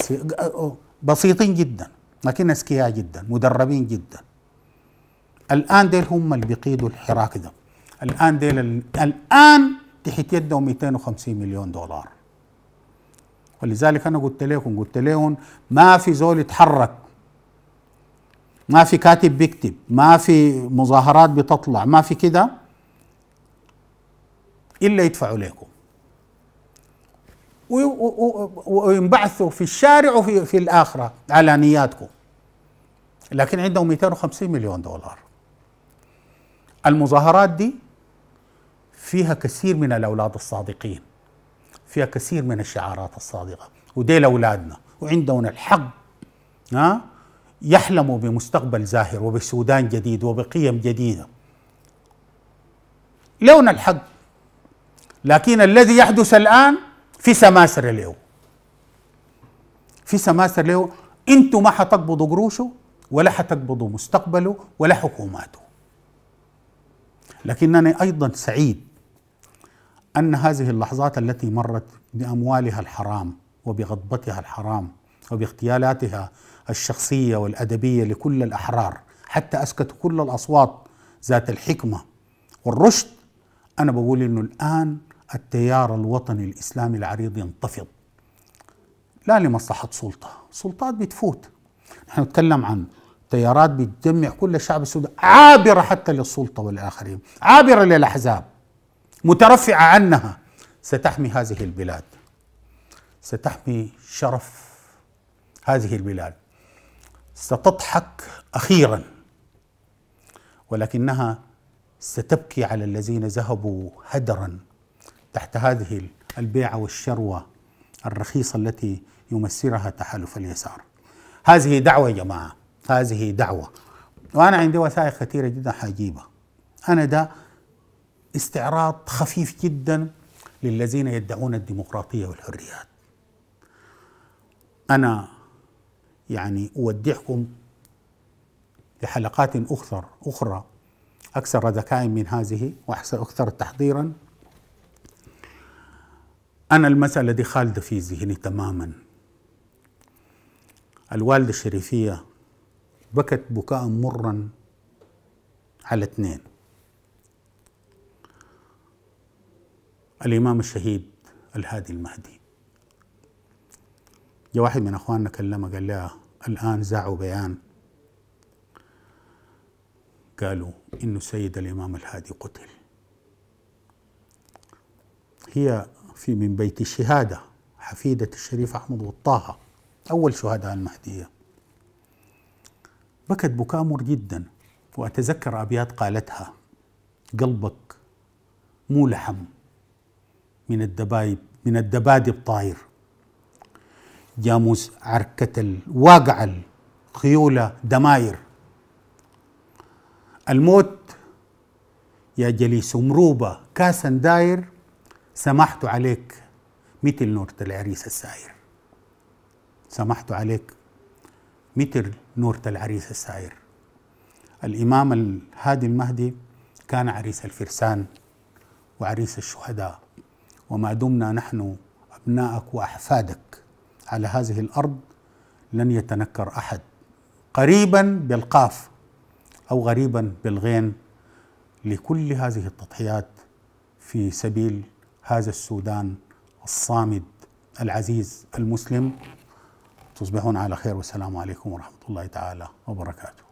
بسيطين جدا لكن اذكياء جدا مدربين جدا الان ديل هم اللي بيقيدوا الحراك ده الان ديل الان تحت يدهم 250 مليون دولار ولذلك انا قلت لكم قلت لهم ما في زول يتحرك ما في كاتب بيكتب ما في مظاهرات بتطلع ما في كده الا يدفعوا لكم وينبعثوا في الشارع وفي في الاخره علانياتكم لكن عندهم 250 مليون دولار المظاهرات دي فيها كثير من الاولاد الصادقين فيها كثير من الشعارات الصادقه وديل اولادنا وعندهم الحق ها يحلموا بمستقبل زاهر وبسودان جديد وبقيم جديده لون الحق لكن الذي يحدث الان في سماسر اليوم في سماسر اليوم انتوا ما حتقبضوا قروشه ولا حتقبضوا مستقبله ولا حكوماته لكنني ايضا سعيد ان هذه اللحظات التي مرت باموالها الحرام وبغضبتها الحرام وباغتيالاتها الشخصيه والادبيه لكل الاحرار حتى اسكتوا كل الاصوات ذات الحكمه والرشد انا بقول انه الان التيار الوطني الاسلامي العريض ينتفض لا لمصلحه سلطه، سلطات بتفوت نحن نتكلم عن تيارات بتجمع كل الشعب السوداني عابرة حتى للسلطة والآخرين عابرة للأحزاب مترفعة عنها ستحمي هذه البلاد ستحمي شرف هذه البلاد ستضحك أخيرا ولكنها ستبكي على الذين ذهبوا هدرا تحت هذه البيعة والشروة الرخيصة التي يمثلها تحالف اليسار هذه دعوة يا جماعة هذه دعوة وأنا عندي وثائق كثيرة جدا حجيبها أنا ده استعراض خفيف جدا للذين يدعون الديمقراطية والحريات أنا يعني أودعكم لحلقات أخرى أخرى أكثر ذكاء من هذه وأكثر تحضيرا أنا المسألة دي خالدة في ذهني تماما الوالدة الشريفية بكت بكاء مرا على اثنين الإمام الشهيد الهادي المهدي جاء واحد من أخواننا كلمه قال لها الآن زعوا بيان قالوا إنه سيد الإمام الهادي قتل هي في من بيت الشهادة حفيدة الشريف أحمد وطاها أول شهداء المهدية بكت بكاء مر جدا وأتذكر أبيات قالتها قلبك مو لحم من الدبايب من الدبادب طاير جاموس عركة الواقع الخيولة دماير الموت يا جليس مروبة كاسا داير سمحت عليك مثل نورة العريس الساير سمحت عليك متر نورة العريس الساير الإمام الهادي المهدي كان عريس الفرسان وعريس الشهداء وما دمنا نحن أبناءك وأحفادك على هذه الأرض لن يتنكر أحد قريبا بالقاف أو غريبا بالغين لكل هذه التضحيات في سبيل هذا السودان الصامد العزيز المسلم تصبحون على خير والسلام عليكم ورحمة الله تعالى وبركاته